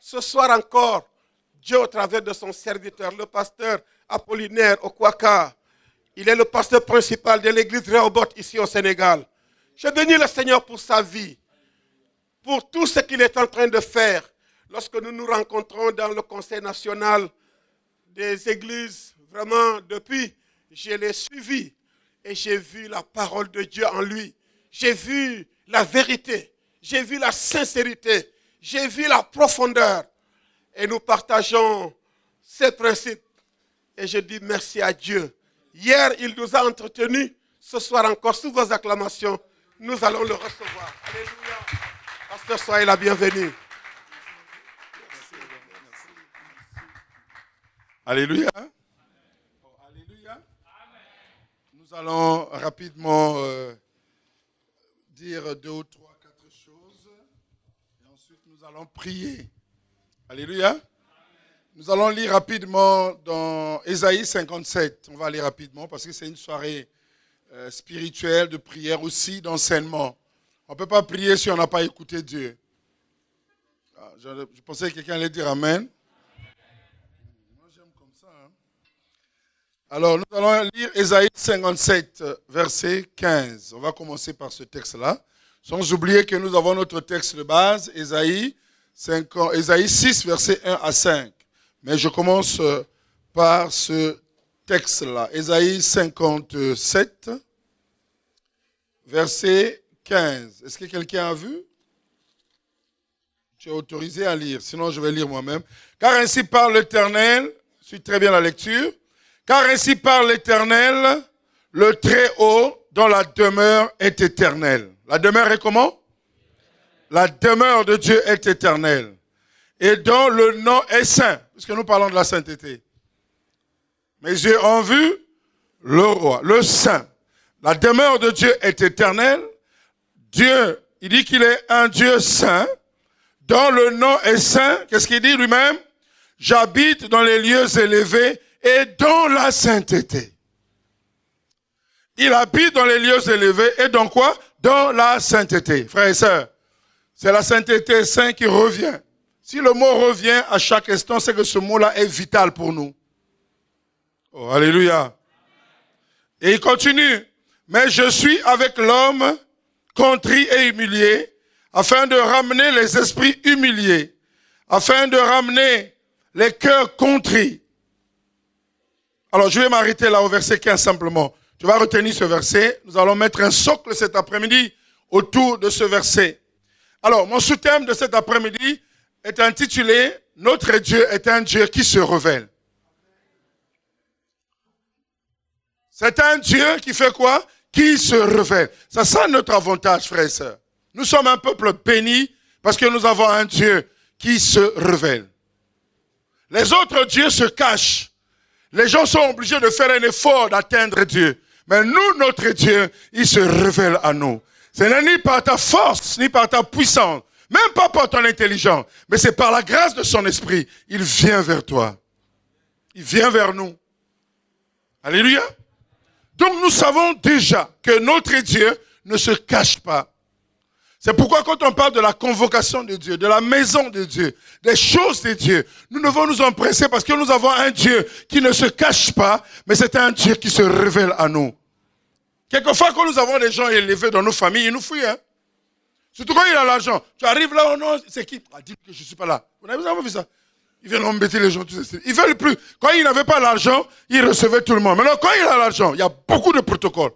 ce soir encore, Dieu, au travers de son serviteur, le pasteur Apollinaire Okwaka, il est le pasteur principal de l'église Réobot ici au Sénégal. Je bénis le Seigneur pour sa vie, pour tout ce qu'il est en train de faire. Lorsque nous nous rencontrons dans le Conseil national des églises, vraiment, depuis, je l'ai suivi et j'ai vu la parole de Dieu en lui. J'ai vu la vérité, j'ai vu la sincérité, j'ai vu la profondeur et nous partageons ces principes. Et je dis merci à Dieu. Hier, il nous a entretenus. Ce soir encore, sous vos acclamations, nous allons le recevoir. Alléluia. Pasteur, soyez la bienvenue. Alléluia. Alléluia. Nous allons rapidement euh, dire deux ou trois allons prier. Alléluia. Nous allons lire rapidement dans Ésaïe 57. On va aller rapidement parce que c'est une soirée euh, spirituelle, de prière aussi, d'enseignement. On ne peut pas prier si on n'a pas écouté Dieu. Ah, je, pensais que quelqu'un allait dire Amen. Moi j'aime comme ça. Hein. Alors nous allons lire Ésaïe 57, verset 15. On va commencer par ce texte-là. Sans oublier que nous avons notre texte de base, Ésaïe, 5, 6, versets 1 à 5. Mais je commence euh, par ce texte-là, Ésaïe 57, verset 15. Est-ce que quelqu'un a vu Tu es autorisé à lire, sinon je vais lire moi-même. Car ainsi parle l'Éternel, je suis très bien la lecture, car ainsi parle l'Éternel, le Très-Haut, dont la demeure est éternelle la demeure est comment La demeure de Dieu est éternelle et dont le nom est saint, puisque nous parlons de la sainteté. Mes yeux ont vu le roi, le saint. La demeure de Dieu est éternelle. Dieu, il dit qu'il est un Dieu saint, dont le nom est saint. Qu'est-ce qu'il dit lui-même J'habite dans les lieux élevés et dans la sainteté. Il habite dans les lieux élevés et dans quoi dans la sainteté. Frères et sœurs, c'est la sainteté sainte qui revient. Si le mot revient à chaque instant, c'est que ce mot-là est vital pour nous. Oh, alléluia. Et il continue. Mais je suis avec l'homme contrit et humilié, afin de ramener les esprits humiliés, afin de ramener les cœurs contrits. Alors je vais m'arrêter là au verset 15 simplement. Tu vas retenir ce verset. Nous allons mettre un socle cet après-midi autour de ce verset. Alors, mon sous-thème de cet après-midi est intitulé Notre Dieu est un Dieu qui se révèle. C'est un Dieu qui fait quoi Qui se révèle. C'est ça notre avantage, frères et sœurs. Nous sommes un peuple béni parce que nous avons un Dieu qui se révèle. Les autres dieux se cachent. Les gens sont obligés de faire un effort d'atteindre Dieu. Mais nous, notre Dieu, il se révèle à nous. Ce n'est ni par ta force, ni par ta puissance, même pas par ton intelligence, mais c'est par la grâce de son esprit. Il vient vers toi. Il vient vers nous. Alléluia. Donc nous savons déjà que notre Dieu ne se cache pas. C'est pourquoi quand on parle de la convocation de Dieu, de la maison de Dieu, des choses de Dieu, nous devons nous empresser parce que nous avons un Dieu qui ne se cache pas, mais c'est un Dieu qui se révèle à nous. Quelquefois, quand nous avons des gens élevés dans nos familles, ils nous fuient. Hein. Surtout quand il a l'argent. Tu arrives là, oh non, c'est qui ah, Dis que je ne suis pas là. Vous n'avez jamais vu ça Ils viennent embêter les gens. Tout ça. Ils veulent plus. Quand il n'avait pas l'argent, il recevait tout le monde. Maintenant, quand il a l'argent, il y a beaucoup de protocoles.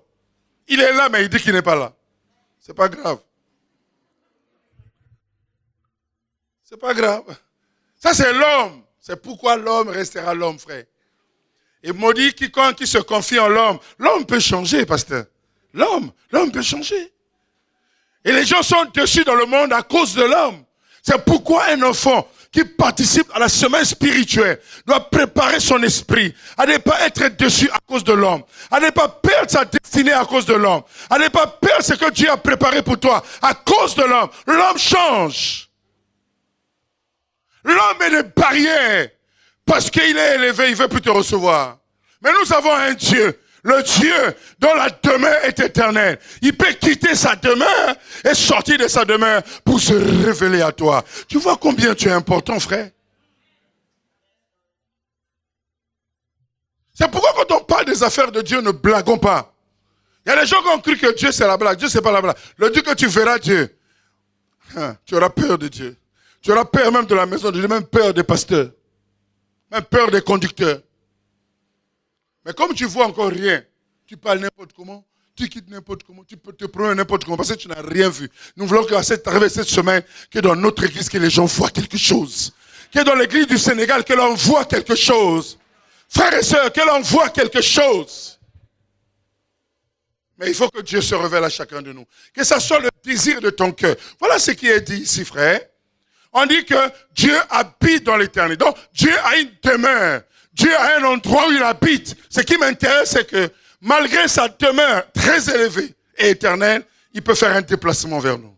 Il est là, mais il dit qu'il n'est pas là. Ce n'est pas grave. Ce n'est pas grave. Ça, c'est l'homme. C'est pourquoi l'homme restera l'homme, frère. Et maudit quiconque qui se confie en l'homme. L'homme peut changer, pasteur. L'homme, l'homme peut changer. Et les gens sont dessus dans le monde à cause de l'homme. C'est pourquoi un enfant qui participe à la semaine spirituelle doit préparer son esprit à ne pas être dessus à cause de l'homme, à ne pas perdre sa destinée à cause de l'homme, à ne pas perdre ce que Dieu a préparé pour toi à cause de l'homme. L'homme change. L'homme est des barrières. Parce qu'il est élevé, il veut plus te recevoir. Mais nous avons un Dieu le Dieu dont la demeure est éternelle. Il peut quitter sa demeure et sortir de sa demeure pour se révéler à toi. Tu vois combien tu es important, frère C'est pourquoi quand on parle des affaires de Dieu, ne blaguons pas. Il y a des gens qui ont cru que Dieu c'est la blague. Dieu c'est pas la blague. Le Dieu que tu verras Dieu, hein, tu auras peur de Dieu. Tu auras peur même de la maison de Dieu, même peur des pasteurs un peur des conducteurs. Mais comme tu vois encore rien, tu parles n'importe comment, tu quittes n'importe comment, tu peux te prendre n'importe comment parce que tu n'as rien vu. Nous voulons qu'à cette arrivée cette semaine, que dans notre église, que les gens voient quelque chose. Que dans l'église du Sénégal, que l'on voit quelque chose. Frères et sœurs, que l'on voit quelque chose. Mais il faut que Dieu se révèle à chacun de nous. Que ça soit le désir de ton cœur. Voilà ce qui est dit ici, frère on dit que Dieu habite dans l'éternité. Donc, Dieu a une demeure. Dieu a un endroit où il habite. Ce qui m'intéresse, c'est que malgré sa demeure très élevée et éternelle, il peut faire un déplacement vers nous.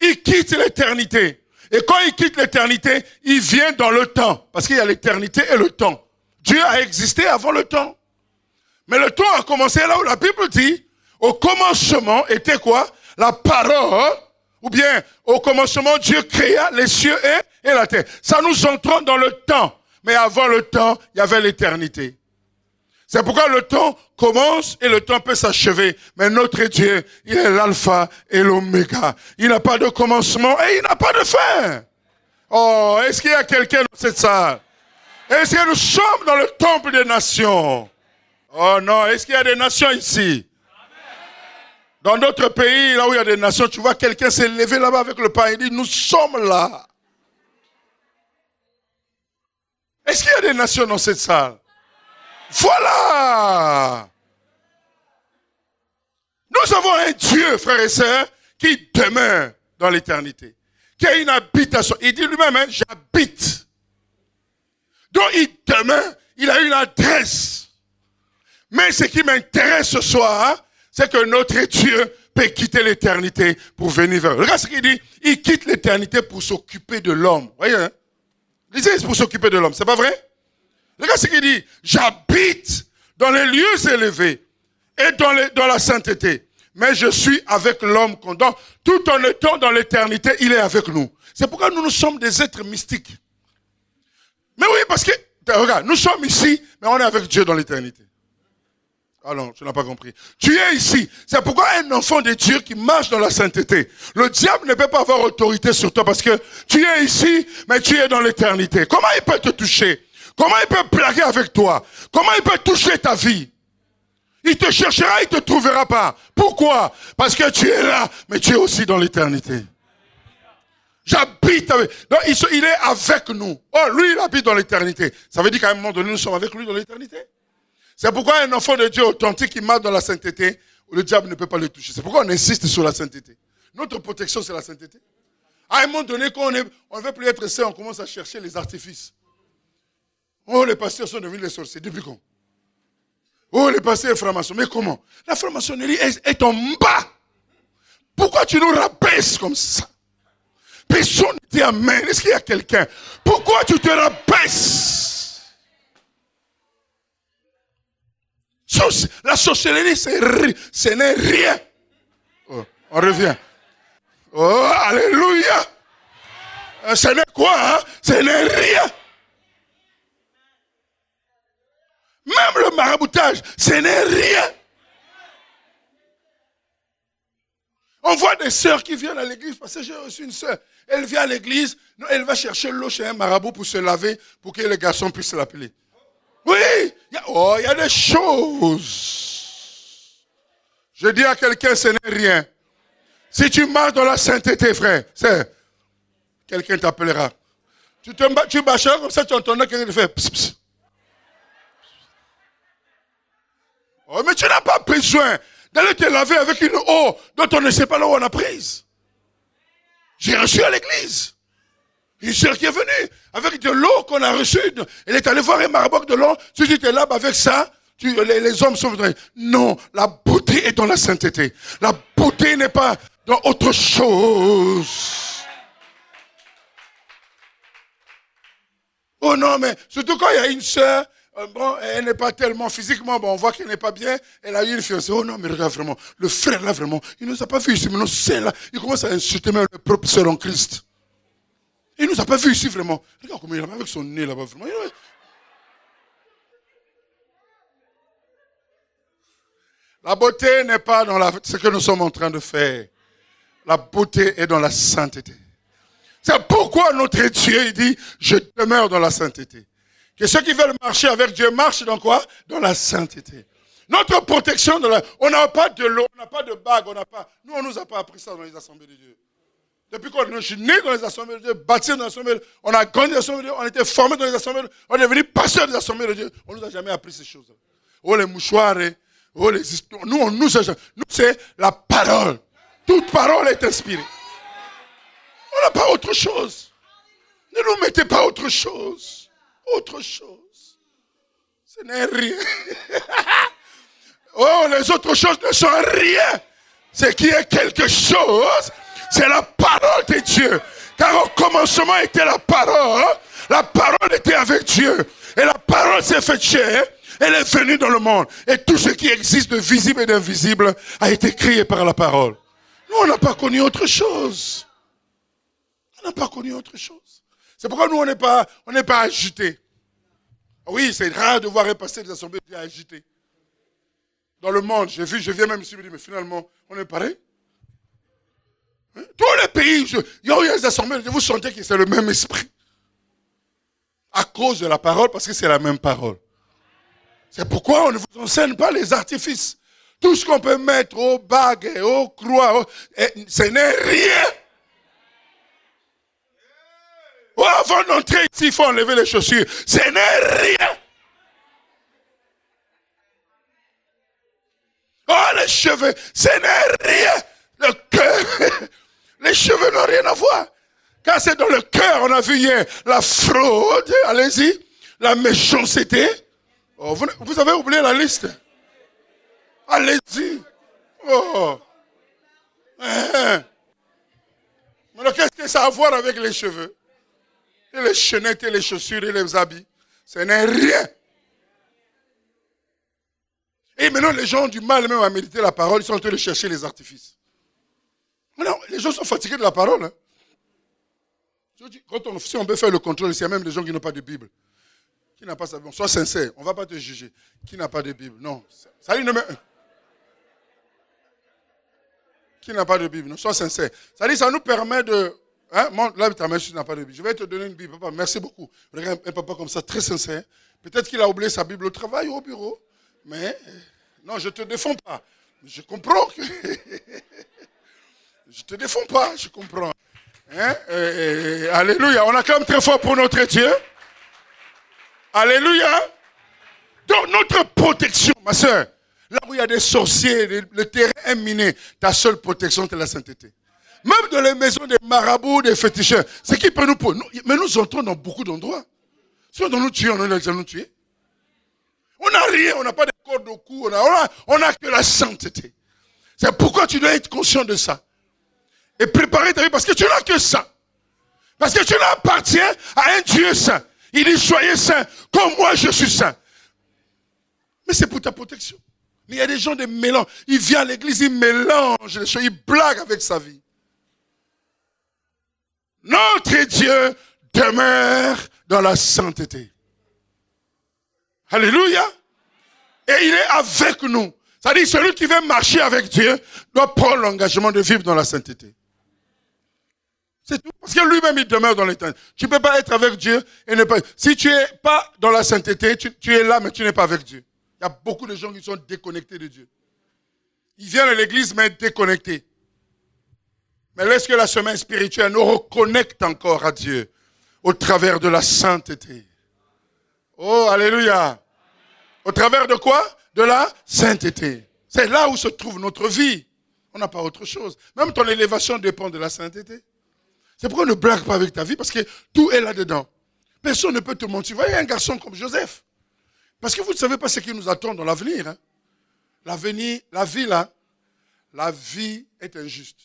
Il quitte l'éternité. Et quand il quitte l'éternité, il vient dans le temps. Parce qu'il y a l'éternité et le temps. Dieu a existé avant le temps. Mais le temps a commencé là où la Bible dit, au commencement était quoi La parole ou bien au commencement, Dieu créa les cieux et, la terre. Ça nous entrons dans le temps. Mais avant le temps, il y avait l'éternité. C'est pourquoi le temps commence et le temps peut s'achever. Mais notre Dieu, il est l'alpha et l'oméga. Il n'a pas de commencement et il n'a pas de fin. Oh, est-ce qu'il y a quelqu'un dans cette salle Est-ce que nous sommes dans le temple des nations Oh non, est-ce qu'il y a des nations ici dans d'autres pays, là où il y a des nations, tu vois quelqu'un s'est levé là-bas avec le pain. Il dit, nous sommes là. Est-ce qu'il y a des nations dans cette salle Voilà Nous avons un Dieu, frères et sœurs, qui demeure dans l'éternité, qui a une habitation. Il dit lui-même, hein, j'habite. Donc il demeure, il a une adresse. Mais ce qui m'intéresse ce soir, c'est que notre Dieu peut quitter l'éternité pour venir vers eux. Regarde ce qu'il dit. Il quitte l'éternité pour s'occuper de l'homme. Voyez, hein? Lisez pour s'occuper de l'homme. C'est pas vrai? Regarde ce qu'il dit. J'habite dans les lieux élevés et dans, la sainteté. Mais je suis avec l'homme donne. Tout en étant dans l'éternité, il est avec nous. C'est pourquoi nous, nous sommes des êtres mystiques. Mais oui, parce que, regarde, nous sommes ici, mais on est avec Dieu dans l'éternité. Alors, ah non, tu pas compris. Tu es ici. C'est pourquoi un enfant de Dieu qui marche dans la sainteté, le diable ne peut pas avoir autorité sur toi parce que tu es ici, mais tu es dans l'éternité. Comment il peut te toucher Comment il peut plaguer avec toi Comment il peut toucher ta vie Il te cherchera, il ne te trouvera pas. Pourquoi Parce que tu es là, mais tu es aussi dans l'éternité. J'habite avec. il est avec nous. Oh, lui, il habite dans l'éternité. Ça veut dire qu'à un moment donné, nous sommes avec lui dans l'éternité c'est pourquoi un enfant de Dieu authentique qui marche dans la sainteté, le diable ne peut pas le toucher. C'est pourquoi on insiste sur la sainteté. Notre protection, c'est la sainteté. À un moment donné, quand on ne veut plus être saint, on commence à chercher les artifices. Oh, les pasteurs sont devenus les sorciers. Depuis quand Oh, les pasteurs et francs-maçons. Mais comment La franc-maçonnerie est, en bas. Pourquoi tu nous rabaisses comme ça Personne ne dit Amen. Est-ce qu'il y a quelqu'un Pourquoi tu te rabaisses la sorcellerie, ce n'est rien. Oh, on revient. Oh, alléluia. Euh, ce n'est quoi hein? Ce n'est rien. Même le maraboutage, ce n'est rien. On voit des sœurs qui viennent à l'église, parce que j'ai reçu une sœur. Elle vient à l'église, elle va chercher l'eau chez un marabout pour se laver, pour que les garçons puissent l'appeler. Oui, il oh, y a des choses. Je dis à quelqu'un, ce n'est rien. Si tu marches dans la sainteté, frère, c'est quelqu'un t'appellera. Tu te tu comme ça, tu entendras quelqu'un te fait. Oh, mais tu n'as pas besoin d'aller te laver avec une eau dont on ne sait pas là où on a prise. J'ai reçu à l'église. Une qui est venue avec de l'eau qu'on a reçue. Elle est allée voir un marabout de l'eau. Si tu te là, bah, avec ça, les, hommes sont venus. Non, la beauté est dans la sainteté. La beauté n'est pas dans autre chose. Oh non, mais surtout quand il y a une sœur, euh, bon, elle n'est pas tellement physiquement, bon, on voit qu'elle n'est pas bien, elle a eu une fiancée. Oh non, mais regarde vraiment, le frère là vraiment, il ne nous a pas vu ici, mais non, c'est là. Il commence à insulter même le propre sœur en Christ. Il nous a pas vu ici vraiment. Regarde comment il est avec son nez là-bas vraiment. La beauté n'est pas dans la, ce que nous sommes en train de faire. La beauté est dans la sainteté. C'est pourquoi notre Dieu dit, je demeure dans la sainteté. Que ceux qui veulent marcher avec Dieu marchent dans quoi Dans la sainteté. Notre protection, on n'a pas de l'eau, on n'a pas de bague, on n'a pas... Nous, on nous a pas appris ça dans les assemblées de Dieu. Depuis quand je suis né dans les assemblées de Dieu, bâti dans les assemblées on a grandi dans les assemblées de Dieu, on a été formé dans les assemblées de Dieu, on est devenu pasteur des assemblées de Dieu. On ne nous a jamais appris ces choses-là. Oh, les mouchoirs, eh. oh, les histoires. Nous, on nous, nous c'est la parole. Toute parole est inspirée. On n'a pas autre chose. Ne nous mettez pas autre chose. Autre chose. Ce n'est rien. oh, les autres choses ne sont rien. C'est qu'il y a quelque chose c'est la parole de Dieu. Car au commencement était la parole. La parole était avec Dieu. Et la parole s'est faite chair. Elle est venue dans le monde. Et tout ce qui existe de visible et d'invisible a été créé par la parole. Nous, on n'a pas connu autre chose. On n'a pas connu autre chose. C'est pourquoi nous, on n'est pas, on pas agités. Ah oui, c'est rare de voir repasser des assemblées agitées. Dans le monde, j'ai vu, je viens même ici me dis, mais finalement, on est pareil. Tous les pays, vous sentez que c'est le même esprit. À cause de la parole, parce que c'est la même parole. C'est pourquoi on ne vous enseigne pas les artifices. Tout ce qu'on peut mettre aux bagues aux croix, ce n'est rien. avant d'entrer ici, il faut enlever les chaussures. Ce n'est rien. Oh, les cheveux, ce n'est rien. Le cœur. Les cheveux n'ont rien à voir. Car c'est dans le cœur, on a vu hier, la fraude, allez-y, la méchanceté. Oh, vous, avez oublié la liste. Allez-y. Mais oh. hein. qu'est-ce que ça a à voir avec les cheveux Et les chaînettes, et les chaussures, et les habits. Ce n'est rien. Et maintenant, les gens ont du mal même à méditer la parole, ils sont en train de chercher les artifices les gens sont fatigués de la parole. Hein. si on peut faire le contrôle, s'il y a même des gens qui n'ont pas de Bible, qui n'a pas sa sois sincère, on ne va pas te juger. Qui n'a pas de Bible Non. Salut ne un. Qui n'a pas de Bible Non, sois sincère. Salut, ça nous permet de. Hein, là, ta tu n'as pas de Bible. Je vais te donner une Bible, papa. Merci beaucoup. Regarde un papa comme ça, très sincère. Peut-être qu'il a oublié sa Bible au travail ou au bureau. Mais non, je ne te défends pas. Je comprends que. Je ne te défends pas, je comprends. Hein? alléluia. On acclame très fort pour notre Dieu. Alléluia. Donc, notre protection, ma soeur, là où il y a des sorciers, le terrain est miné, ta seule protection, c'est la sainteté. Même dans les maisons des marabouts, des féticheurs, ce qui peut nous pour nous, mais nous entrons dans beaucoup d'endroits. Si on nous tuer, on doit nous tuer. On n'a rien, on n'a pas de corde au cou, on n'a a, que la sainteté. C'est pourquoi tu dois être conscient de ça et préparer ta vie parce que tu n'as que ça. Parce que tu n'appartiens à un Dieu saint. Il dit, soyez saint comme moi je suis saint. Mais c'est pour ta protection. Mais il y a des gens de mélange. Il vient à l'église, il mélange les choses, il blague avec sa vie. Notre Dieu demeure dans la sainteté. Alléluia. Et il est avec nous. C'est-à-dire, celui qui veut marcher avec Dieu doit prendre l'engagement de vivre dans la sainteté. C'est tout. Parce que lui-même, il demeure dans l'éternel. Tu ne peux pas être avec Dieu et ne pas. Si tu n'es pas dans la sainteté, tu, tu es là, mais tu n'es pas avec Dieu. Il y a beaucoup de gens qui sont déconnectés de Dieu. Ils viennent à l'église, mais déconnectés. Mais est-ce que la semaine spirituelle nous reconnecte encore à Dieu au travers de la sainteté. Oh, Alléluia. Au travers de quoi De la sainteté. C'est là où se trouve notre vie. On n'a pas autre chose. Même ton élévation dépend de la sainteté. C'est pourquoi ne blague pas avec ta vie, parce que tout est là-dedans. Personne ne peut te mentir. Voyez un garçon comme Joseph. Parce que vous ne savez pas ce qui nous attend dans l'avenir. Hein. L'avenir, la vie là, la vie est injuste.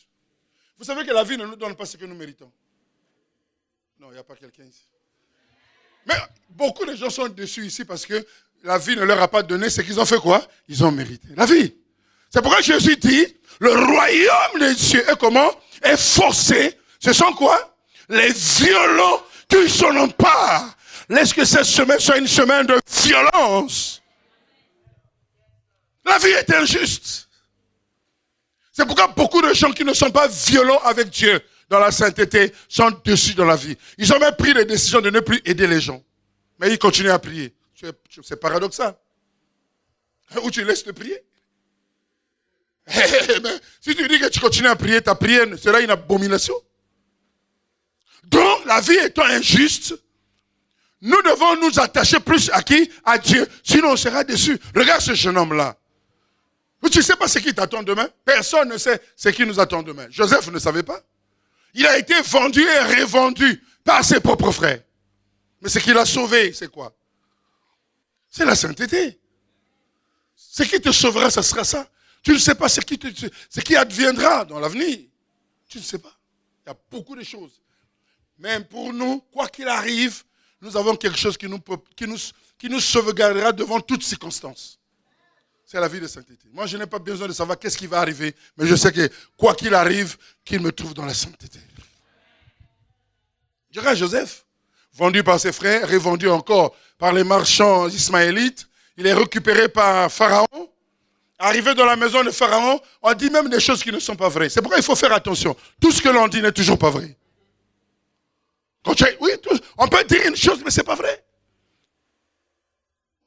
Vous savez que la vie ne nous donne pas ce que nous méritons. Non, il n'y a pas quelqu'un ici. Mais beaucoup de gens sont déçus ici parce que la vie ne leur a pas donné ce qu'ils ont fait quoi Ils ont mérité. La vie. C'est pourquoi Jésus dit, le royaume des cieux est comment Est forcé ce sont quoi Les violents qui s'en pas. Laisse que cette semaine soit une semaine de violence. La vie est injuste. C'est pourquoi beaucoup de gens qui ne sont pas violents avec Dieu dans la sainteté sont dessus dans la vie. Ils ont même pris la décisions de ne plus aider les gens. Mais ils continuent à prier. C'est paradoxal. Hein, ou tu laisses te prier. Eh, eh, eh, si tu dis que tu continues à prier, ta prière sera une abomination. Donc, la vie étant injuste, nous devons nous attacher plus à qui À Dieu. Sinon, on sera déçu. Regarde ce jeune homme-là. Tu ne sais pas ce qui t'attend demain Personne ne sait ce qui nous attend demain. Joseph ne savait pas. Il a été vendu et revendu par ses propres frères. Mais ce qui l'a sauvé, c'est quoi C'est la sainteté. Ce qui te sauvera, ce sera ça. Tu ne sais pas ce qui, te, ce qui adviendra dans l'avenir. Tu ne sais pas. Il y a beaucoup de choses même pour nous, quoi qu'il arrive, nous avons quelque chose qui nous, qui nous, qui sauvegardera devant toutes circonstances. C'est la vie de sainteté. Moi, je n'ai pas besoin de savoir qu'est-ce qui va arriver, mais je sais que quoi qu'il arrive, qu'il me trouve dans la sainteté. Je Joseph, vendu par ses frères, revendu encore par les marchands ismaélites, il est récupéré par Pharaon. Arrivé dans la maison de Pharaon, on dit même des choses qui ne sont pas vraies. C'est pourquoi il faut faire attention. Tout ce que l'on dit n'est toujours pas vrai. Oui, on peut dire une chose, mais ce n'est pas vrai.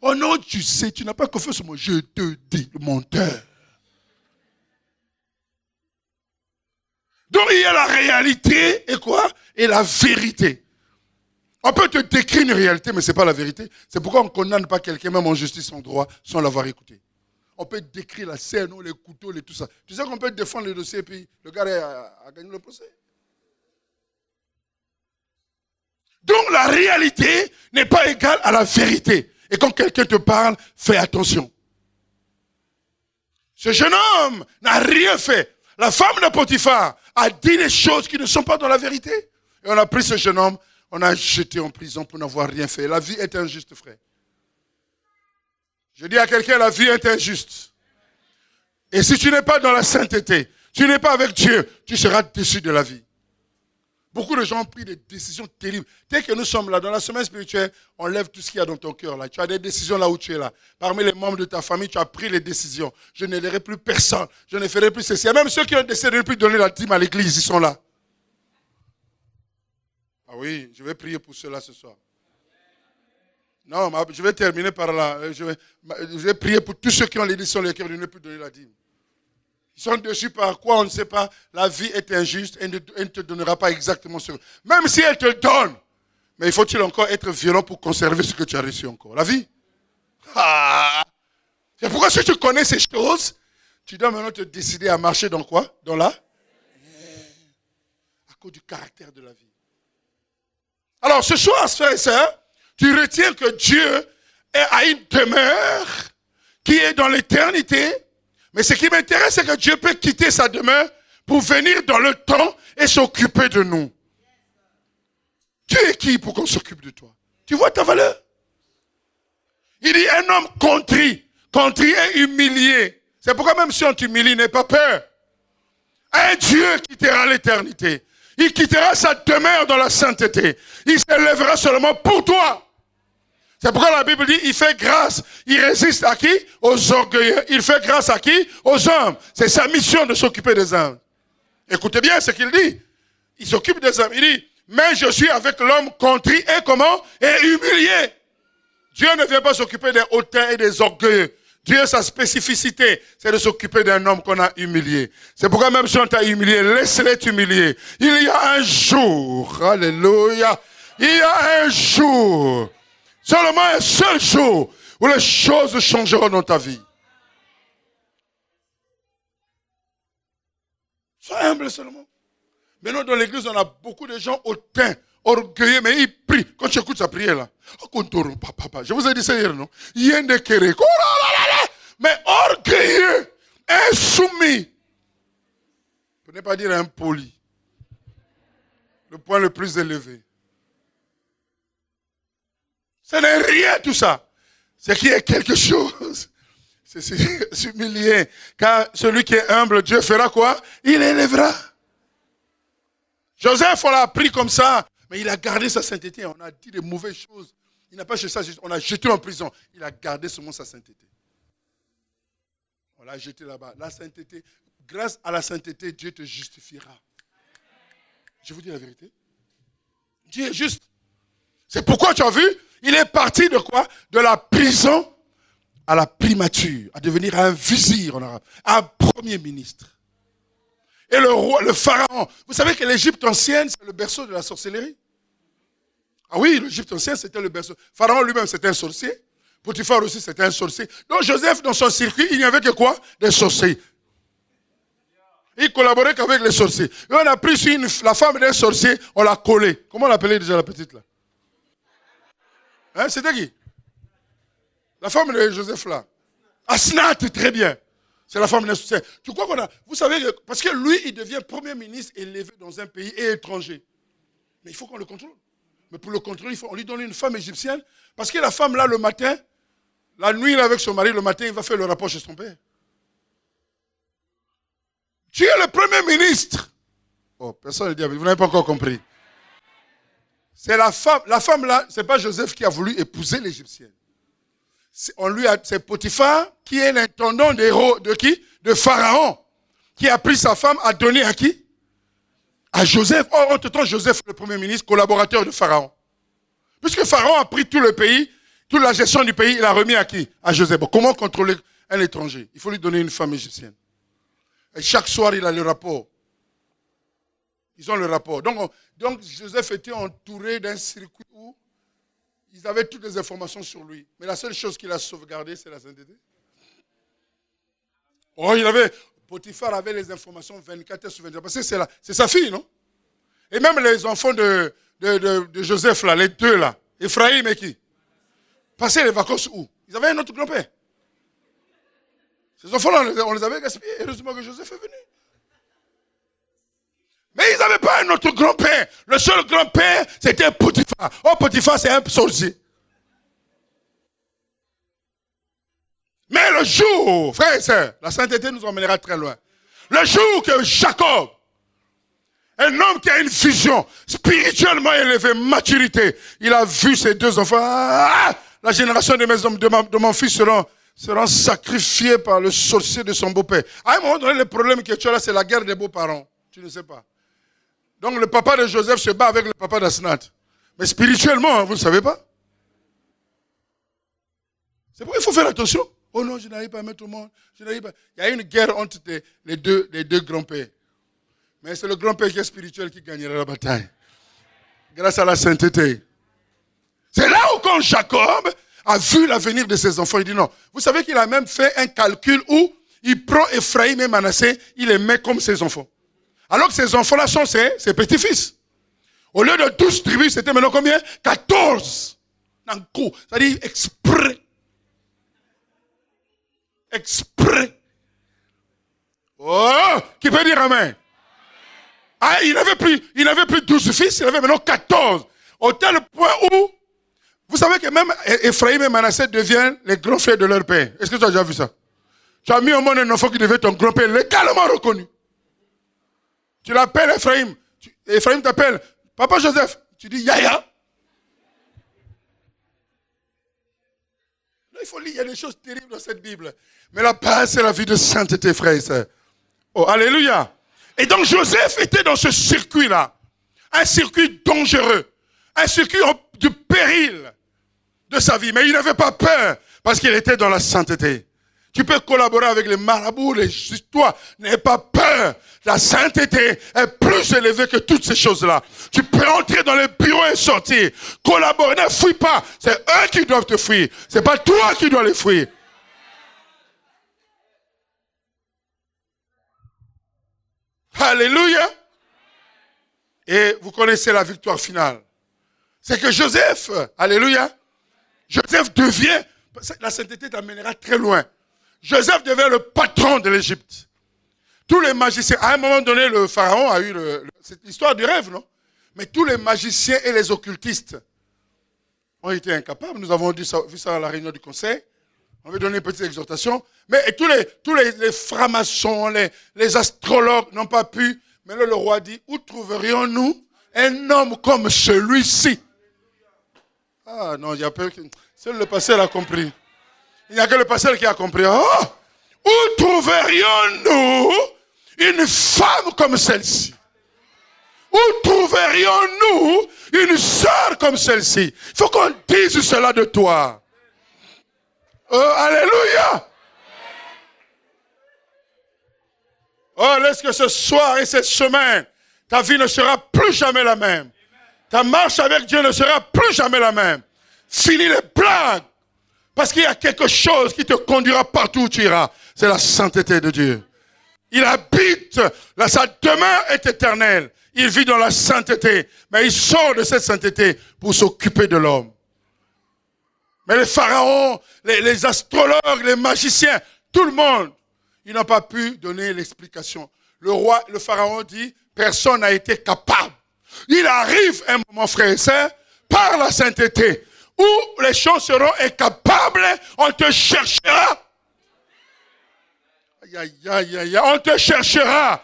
Oh non, tu sais, tu n'as pas confiance en moi. Je te dis, menteur. Donc il y a la réalité et quoi Et la vérité. On peut te décrire une réalité, mais ce n'est pas la vérité. C'est pourquoi on ne condamne pas quelqu'un, même en justice, en droit, sans l'avoir écouté. On peut décrire la scène, les couteaux, les, tout ça. Tu sais qu'on peut défendre le dossier et puis le gars a gagné le procès. Donc la réalité n'est pas égale à la vérité. Et quand quelqu'un te parle, fais attention. Ce jeune homme n'a rien fait. La femme de Potiphar a dit des choses qui ne sont pas dans la vérité. Et on a pris ce jeune homme, on a jeté en prison pour n'avoir rien fait. La vie est injuste, frère. Je dis à quelqu'un, la vie est injuste. Et si tu n'es pas dans la sainteté, tu n'es pas avec Dieu, tu seras déçu de la vie. Beaucoup de gens ont pris des décisions terribles. Dès que nous sommes là, dans la semaine spirituelle, on lève tout ce qu'il y a dans ton cœur. Là. Tu as des décisions là où tu es là. Parmi les membres de ta famille, tu as pris les décisions. Je ne plus personne. Je ne ferai plus ceci. même ceux qui ont décidé de ne plus donner la dîme à l'église, ils sont là. Ah oui, je vais prier pour cela ce soir. Non, je vais terminer par là. Euh, je vais, je vais prier pour tous ceux qui ont les décisions, les cœurs de ne plus donner la dîme. Ils sont dessus par quoi On ne sait pas. La vie est injuste et elle ne te donnera pas exactement ce que. Même si elle te donne, mais il faut-il encore être violent pour conserver ce que tu as reçu encore La vie C'est ah! pourquoi si tu connais ces choses, tu dois maintenant te décider à marcher dans quoi Dans la À cause du caractère de la vie. Alors ce choix à et c'est tu retiens que Dieu est à une demeure qui est dans l'éternité mais ce qui m'intéresse, c'est que Dieu peut quitter sa demeure pour venir dans le temps et s'occuper de nous. Tu es qui pour qu'on s'occupe de toi Tu vois ta valeur Il dit un homme contrit, contrit et humilié. C'est pourquoi même si on t'humilie, n'aie pas peur. Un Dieu quittera l'éternité. Il quittera sa demeure dans la sainteté. Il s'élèvera seulement pour toi. C'est pourquoi la Bible dit, il fait grâce. Il résiste à qui Aux orgueilleux. Il fait grâce à qui Aux hommes. C'est sa mission de s'occuper des hommes. Écoutez bien ce qu'il dit. Il s'occupe des hommes. Il dit, mais je suis avec l'homme contrit et comment Et humilié. Dieu ne vient pas s'occuper des hauteurs et des orgueilleux. Dieu, sa spécificité, c'est de s'occuper d'un homme qu'on a humilié. C'est pourquoi même si on t'a humilié, laisse-les t'humilier. Il y a un jour, alléluia, il y a un jour Seulement un seul jour où les choses changeront dans ta vie. Sois humble seulement. Maintenant, dans l'église, on a beaucoup de gens hautains, orgueilleux, mais ils prient. Quand tu écoutes sa prière là, ah, je vous ai dit ça hier, non oh Mais orgueilleux, insoumis. Vous ne pas dire impoli. Le point le plus élevé. Ce n'est rien tout ça. Ce qui est quelque chose, c'est s'humilier. Car celui qui est humble, Dieu fera quoi Il élèvera. Joseph, on l'a pris comme ça, mais il a gardé sa sainteté. On a dit des mauvaises choses. Il n'a pas jeté ça, on l'a jeté en prison. Il a gardé seulement sa sainteté. On l'a jeté là-bas. La sainteté, grâce à la sainteté, Dieu te justifiera. Je vous dis la vérité. Dieu est juste. C'est pourquoi tu as vu, il est parti de quoi De la prison à la primature, à devenir un vizir en arabe, un premier ministre. Et le roi, le pharaon. Vous savez que l'Égypte ancienne, c'est le berceau de la sorcellerie. Ah oui, l'Égypte ancienne, c'était le berceau. Pharaon lui-même, c'était un sorcier. Potiphar aussi, c'était un sorcier. Donc Joseph, dans son circuit, il n'y avait que quoi Des sorciers. Il collaborait qu'avec les sorciers. Et on a pris la femme d'un sorcier, on l'a collée. Comment on l'appelait déjà la petite là Hein, c'était qui La femme de Joseph là. Asnat, ah, très bien. C'est la femme de Tu crois qu'on a. Vous savez, parce que lui, il devient premier ministre élevé dans un pays étranger. Mais il faut qu'on le contrôle. Mais pour le contrôler, il faut, on lui donne une femme égyptienne. Parce que la femme là, le matin, la nuit là, avec son mari, le matin, il va faire le rapport chez son père. Tu es le premier ministre. Oh, personne ne dit, vous n'avez pas encore compris. C'est la femme. La femme là, c'est pas Joseph qui a voulu épouser l'Égyptienne. On lui a, c'est Potiphar qui est l'intendant de qui? De Pharaon. Qui a pris sa femme à donner à qui? À Joseph. entre-temps, Joseph, le premier ministre, collaborateur de Pharaon. Puisque Pharaon a pris tout le pays, toute la gestion du pays, il a remis à qui? À Joseph. comment contrôler un étranger? Il faut lui donner une femme égyptienne. Et chaque soir, il a le rapport. Ils ont le rapport. Donc, donc Joseph était entouré d'un circuit où ils avaient toutes les informations sur lui. Mais la seule chose qu'il a sauvegardée, c'est la sainteté. Oh, il avait. Potiphar avait les informations 24 heures sur 24. Parce que c'est, c'est sa fille, non Et même les enfants de, Joseph, là, les deux, là. Ephraim et qui Passaient les vacances où Ils avaient un autre grand-père. Ces enfants-là, on les avait gaspillés. Heureusement que Joseph est venu. Mais ils n'avaient pas un autre grand-père. Le seul grand-père, c'était Potiphar. Oh, Potiphar, c'est un sorcier. Mais le jour, frère et sœurs, la sainteté nous emmènera très loin. Le jour que Jacob, un homme qui a une vision spirituellement élevée, maturité, il a vu ses deux enfants. Ah! la génération de mes hommes, de, de mon fils seront, seront sacrifiés par le sorcier de son beau-père. À un moment donné, le problème que tu as là, c'est la guerre des beaux-parents. Tu ne sais pas. Donc le papa de Joseph se bat avec le papa d'Asnath. Mais spirituellement, hein, vous ne savez pas. C'est pourquoi il faut faire attention. Oh non, je n'arrive pas à mettre le monde. Il y a une guerre entre les deux, les deux grands-pères. Mais c'est le grand-père qui est spirituel qui gagnera la bataille. Grâce à la sainteté. C'est là où quand Jacob a vu l'avenir de ses enfants, il dit non. Vous savez qu'il a même fait un calcul où il prend Ephraim et Manassé, il les met comme ses enfants. Alors que ces enfants-là sont ses, petits-fils. Au lieu de 12 tribus, c'était maintenant combien 14 C'est-à-dire exprès. Exprès. Oh Qui peut dire Amen ah, il n'avait plus, il n'avait plus 12 fils, il avait maintenant 14. Au tel point où, vous savez que même Ephraim et Manassé deviennent les grands fils de leur père. Est-ce que tu as déjà vu ça? Tu as mis au monde un enfant qui devait ton grand-père légalement reconnu. Tu l'appelles Ephraim. Ephraim t'appelle. Papa Joseph. Tu dis Yaya. il faut lire. Il y a des choses terribles dans cette Bible. Mais la paix, c'est la vie de sainteté, frère et sœur. Oh, Alléluia. Et donc Joseph était dans ce circuit-là. Un circuit dangereux. Un circuit du péril de sa vie. Mais il n'avait pas peur parce qu'il était dans la sainteté. Tu peux collaborer avec les marabouts, les toi, N'aie pas peur. La sainteté est plus élevée que toutes ces choses-là. Tu peux entrer dans les bureaux et sortir. Collaborer, ne fuis pas. C'est eux qui doivent te fuir. C'est pas toi qui dois les fuir. Alléluia. Et vous connaissez la victoire finale. C'est que Joseph, alléluia, Joseph devient, la sainteté t'amènera très loin. Joseph devient le patron de l'Égypte. Tous les magiciens, à un moment donné, le pharaon a eu cette histoire du rêve, non Mais tous les magiciens et les occultistes ont été incapables. Nous avons dit ça, vu ça à la réunion du conseil. On avait donné une petite exhortation. Mais tous les, tous les, francs-maçons, les, les, astrologues n'ont pas pu. Mais le roi dit, où trouverions-nous un homme comme celui-ci Ah non, il y a peu... Seul le passé l'a compris. Il n'y a que le pasteur qui a compris. Oh, où trouverions-nous une femme comme celle-ci Où trouverions-nous une soeur comme celle-ci Il faut qu'on dise cela de toi. Euh, alléluia Oh, laisse que ce soir et cette semaine, ta vie ne sera plus jamais la même. Ta marche avec Dieu ne sera plus jamais la même. Fini les blagues. Parce qu'il y a quelque chose qui te conduira partout où tu iras. C'est la sainteté de Dieu. Il habite, là, sa demeure est éternelle. Il vit dans la sainteté. Mais il sort de cette sainteté pour s'occuper de l'homme. Mais les pharaons, les, astrologues, les magiciens, tout le monde, ils n'ont pas pu donner l'explication. Le roi, le pharaon dit, personne n'a été capable. Il arrive un moment, frère et par la sainteté, où les choses seront incapables, on te cherchera. on te cherchera.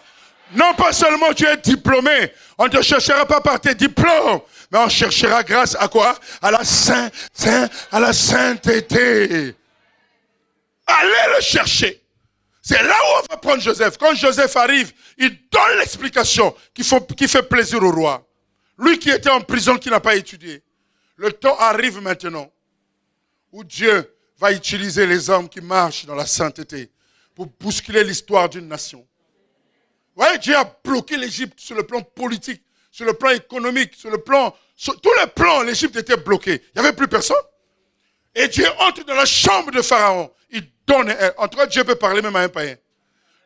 Non pas seulement tu es diplômé, on ne te cherchera pas par tes diplômes, mais on cherchera grâce à quoi À la sainte, à la sainteté. Allez le chercher. C'est là où on va prendre Joseph. Quand Joseph arrive, il donne l'explication qui fait plaisir au roi. Lui qui était en prison, qui n'a pas étudié. Le temps arrive maintenant où Dieu va utiliser les hommes qui marchent dans la sainteté pour bousculer l'histoire d'une nation. Vous voyez, Dieu a bloqué l'Égypte sur le plan politique, sur le plan économique, sur le plan... Sur tous les plans, l'Égypte était bloquée. Il n'y avait plus personne. Et Dieu entre dans la chambre de Pharaon. Il donne... En tout cas, Dieu peut parler même à un païen.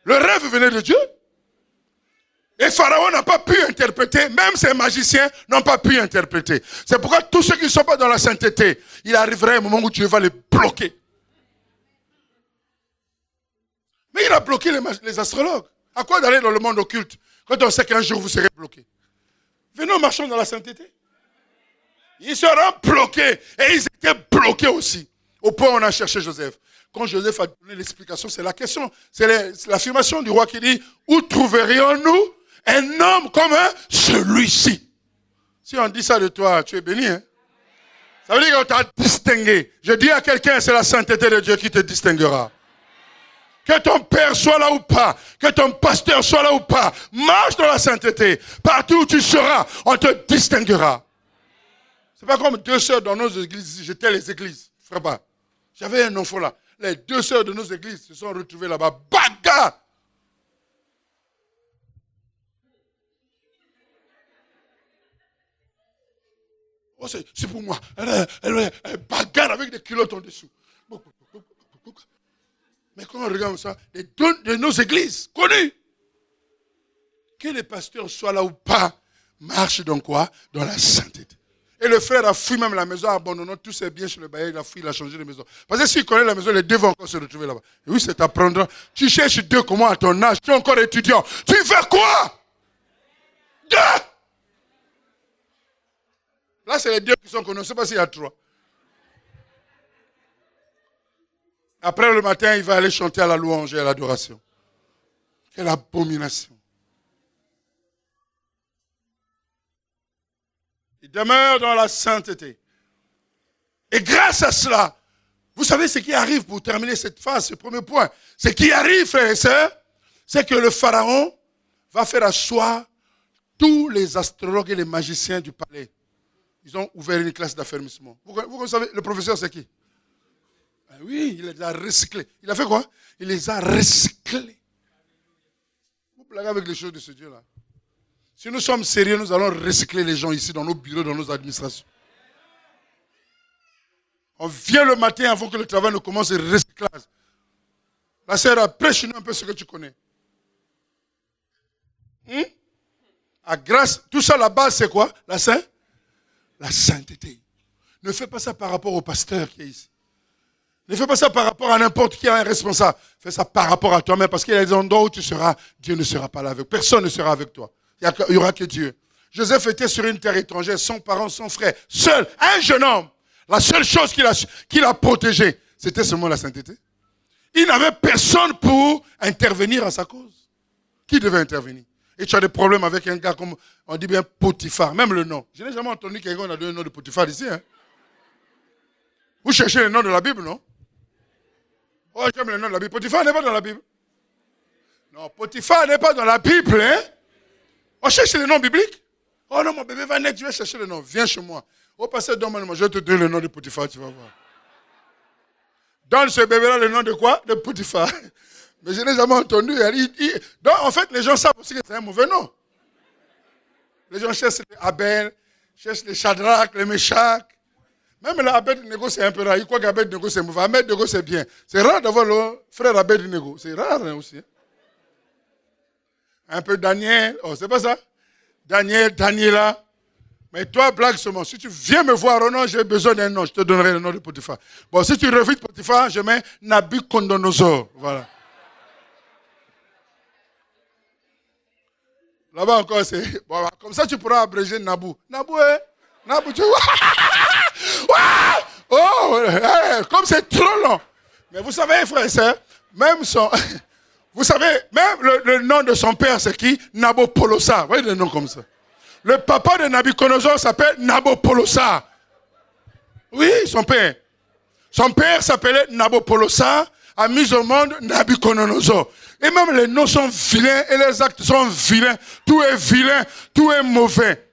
Le rêve venait de Dieu. Et Pharaon n'a pas pu interpréter, même ses magiciens n'ont pas pu interpréter. C'est pourquoi tous ceux qui ne sont pas dans la sainteté, il arrivera un moment où Dieu va les bloquer. Mais il a bloqué les, astrologues. À quoi d'aller dans le monde occulte quand on sait qu'un jour vous serez bloqué Venons, marchons dans la sainteté. Ils seront bloqués et ils étaient bloqués aussi. Au point où on a cherché Joseph. Quand Joseph a donné l'explication, c'est la question, c'est l'affirmation du roi qui dit, où trouverions-nous un homme comme celui-ci. Si on dit ça de toi, tu es béni. Hein. Ça veut dire qu'on t'a distingué. Je dis à quelqu'un, c'est la sainteté de Dieu qui te distinguera. Que ton père soit là ou pas, que ton pasteur soit là ou pas, marche dans la sainteté. Partout où tu seras, on te distinguera. C'est pas comme deux sœurs dans nos églises, j'étais les églises, frère pas. J'avais un enfant là. Les deux sœurs de nos églises se sont retrouvées là-bas. Bagarre! Oh, c'est pour moi. Elle, bagarre avec des culottes en dessous. Mais quand on regarde ça, les dons de nos églises connues, que les pasteurs soient là ou pas, marchent dans quoi Dans la sainteté. Et le frère a fui même la maison, abandonnant tous ses biens sur le bailleur, il a fui, il a changé de maison. Parce que s'il connaît la maison, les deux vont encore se retrouver là-bas. oui, c'est apprendre. Tu cherches Dieu comment à ton âge, tu es encore étudiant. Tu fais quoi Deux Là, c'est les deux qui sont connus. Je ne sais pas s'il y a trois. Après le matin, il va aller chanter à la louange et à l'adoration. Quelle abomination. Il demeure dans la sainteté. Et grâce à cela, vous savez ce qui arrive pour terminer cette phase, ce premier point. Ce qui arrive, frères et sœurs, c'est que le Pharaon va faire asseoir tous les astrologues et les magiciens du palais ils ont ouvert une classe d'affermissement. Vous, savez, le professeur, c'est qui ah Oui, il les a recyclés. Il a fait quoi Il les a recyclés. Vous blaguez avec les choses de ce Dieu-là. Si nous sommes sérieux, nous allons recycler les gens ici, dans nos bureaux, dans nos administrations. On vient le matin avant que le travail ne commence et recyclage. La sœur, prêche-nous un peu ce que tu connais. Hmm? À grâce, tout ça, la base, c'est quoi La sœur la sainteté. Ne fais pas ça par rapport au pasteur qui est ici. Ne fais pas ça par rapport à n'importe qui, à un responsable. Fais ça par rapport à toi-même, parce qu'il y a des endroits où tu seras, Dieu ne sera pas là avec Personne ne sera avec toi. Il n'y aura que Dieu. Joseph était sur une terre étrangère, sans parents, sans frères. seul, un jeune homme. La seule chose qu'il a, qu'il protégée, c'était seulement la sainteté. Il n'avait personne pour intervenir à sa cause. Qui devait intervenir et tu as des problèmes avec un gars comme, on dit bien Potiphar, même le nom. Je n'ai jamais entendu quelqu'un a donné le nom de Potiphar ici. Hein. Vous cherchez le nom de la Bible, non Oh, j'aime le nom de la Bible. Potiphar n'est pas dans la Bible. Non, Potiphar n'est pas dans la Bible. Hein? On cherche le nom biblique. Oh non, mon bébé va naître, je vais chercher le nom. Viens chez moi. Au oh, passé, donne-moi, je vais te donner le nom de Potiphar, tu vas voir. Donne ce bébé-là le nom de quoi De Potiphar. Mais je n'ai jamais entendu. en fait, les gens savent aussi que c'est un mauvais nom. Les gens cherchent les Abel, cherchent les Shadrach, les Meshach. Même de Nego, c'est un peu rare. Il croit de Nego, c'est mauvais. de Nego, c'est bien. C'est rare d'avoir le frère de Nego. C'est rare hein, aussi. Hein. Un peu Daniel. Oh, c'est pas ça Daniel, Daniela. Mais toi, blague seulement. Si tu viens me voir au nom, j'ai besoin d'un nom. Je te donnerai le nom de Potiphar. Bon, si tu refuses Potiphar, je mets Nabucodonosor. Voilà. Là-bas encore, c'est. comme ça, tu pourras abréger Nabou. Nabou, hein Nabou, tu vois. oh, eh, comme c'est trop long. Mais vous savez, frère et soeur, même son. Vous savez, même le, nom de son père, c'est qui Nabopolosa. Vous voyez le nom comme ça. Le papa de Nabucodonosor s'appelle Nabopolosa. Oui, son père. Son père s'appelait Nabopolosa a mis au monde Nabucodonosor. Et même les noms sont vilains et les actes sont vilains. Tout est vilain, tout est mauvais.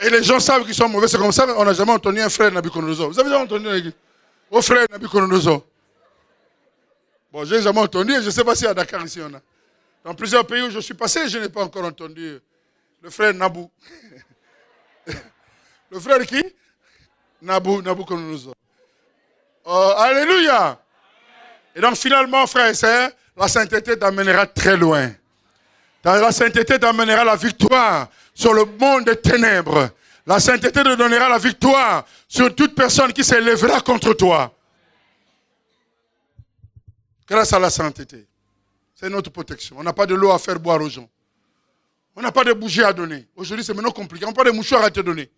Et les gens savent qu'ils sont mauvais. C'est comme ça On n'a jamais entendu un frère Nabucodonosor. Vous avez déjà entendu un oh, frère Nabucodonosor Bon, j'ai jamais entendu je ne sais pas si à Dakar ici on a. Dans plusieurs pays où je suis passé, je n'ai pas encore entendu le frère Nabu. le frère qui Nabu, Nabucodonosor. Oh, alléluia et donc finalement, frères et sœurs, la sainteté t'amènera très loin. La sainteté t'amènera la victoire sur le monde des ténèbres. La sainteté te donnera la victoire sur toute personne qui s'élèvera contre toi. Grâce à la sainteté. C'est notre protection. On n'a pas de l'eau à faire boire aux gens. On n'a pas de bougies à donner. Aujourd'hui, c'est maintenant compliqué. On n'a pas de mouchoirs à te donner.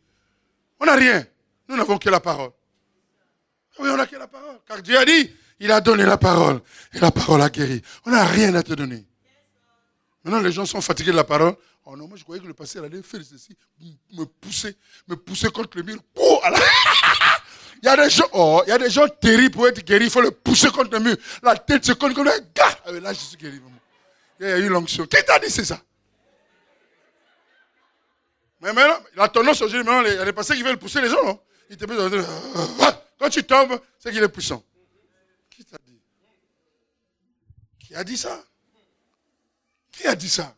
On n'a rien. Nous n'avons que la parole. Ah oui, on n'a que la parole. Car Dieu a dit, il a donné la parole. Et la parole a guéri. On n'a rien à te donner. Maintenant, les gens sont fatigués de la parole. Oh non, moi je croyais que le passé allait faire ceci, me pousser, me pousser contre le mur. Oh, il y a des gens, oh, il y a des gens terribles pour être guéris, il faut le pousser contre le mur. La tête se cogne comme un gars. Ah, là, je suis guéri. Il y a eu l'onction. Qui t'a dit c'est ça Mais maintenant, la tendance aujourd'hui, maintenant, il y a des passés qui veulent pousser les gens, Ils te Quand tu tombes, c'est qu'il est puissant. Qui t'a dit Qui a dit ça Qui a dit ça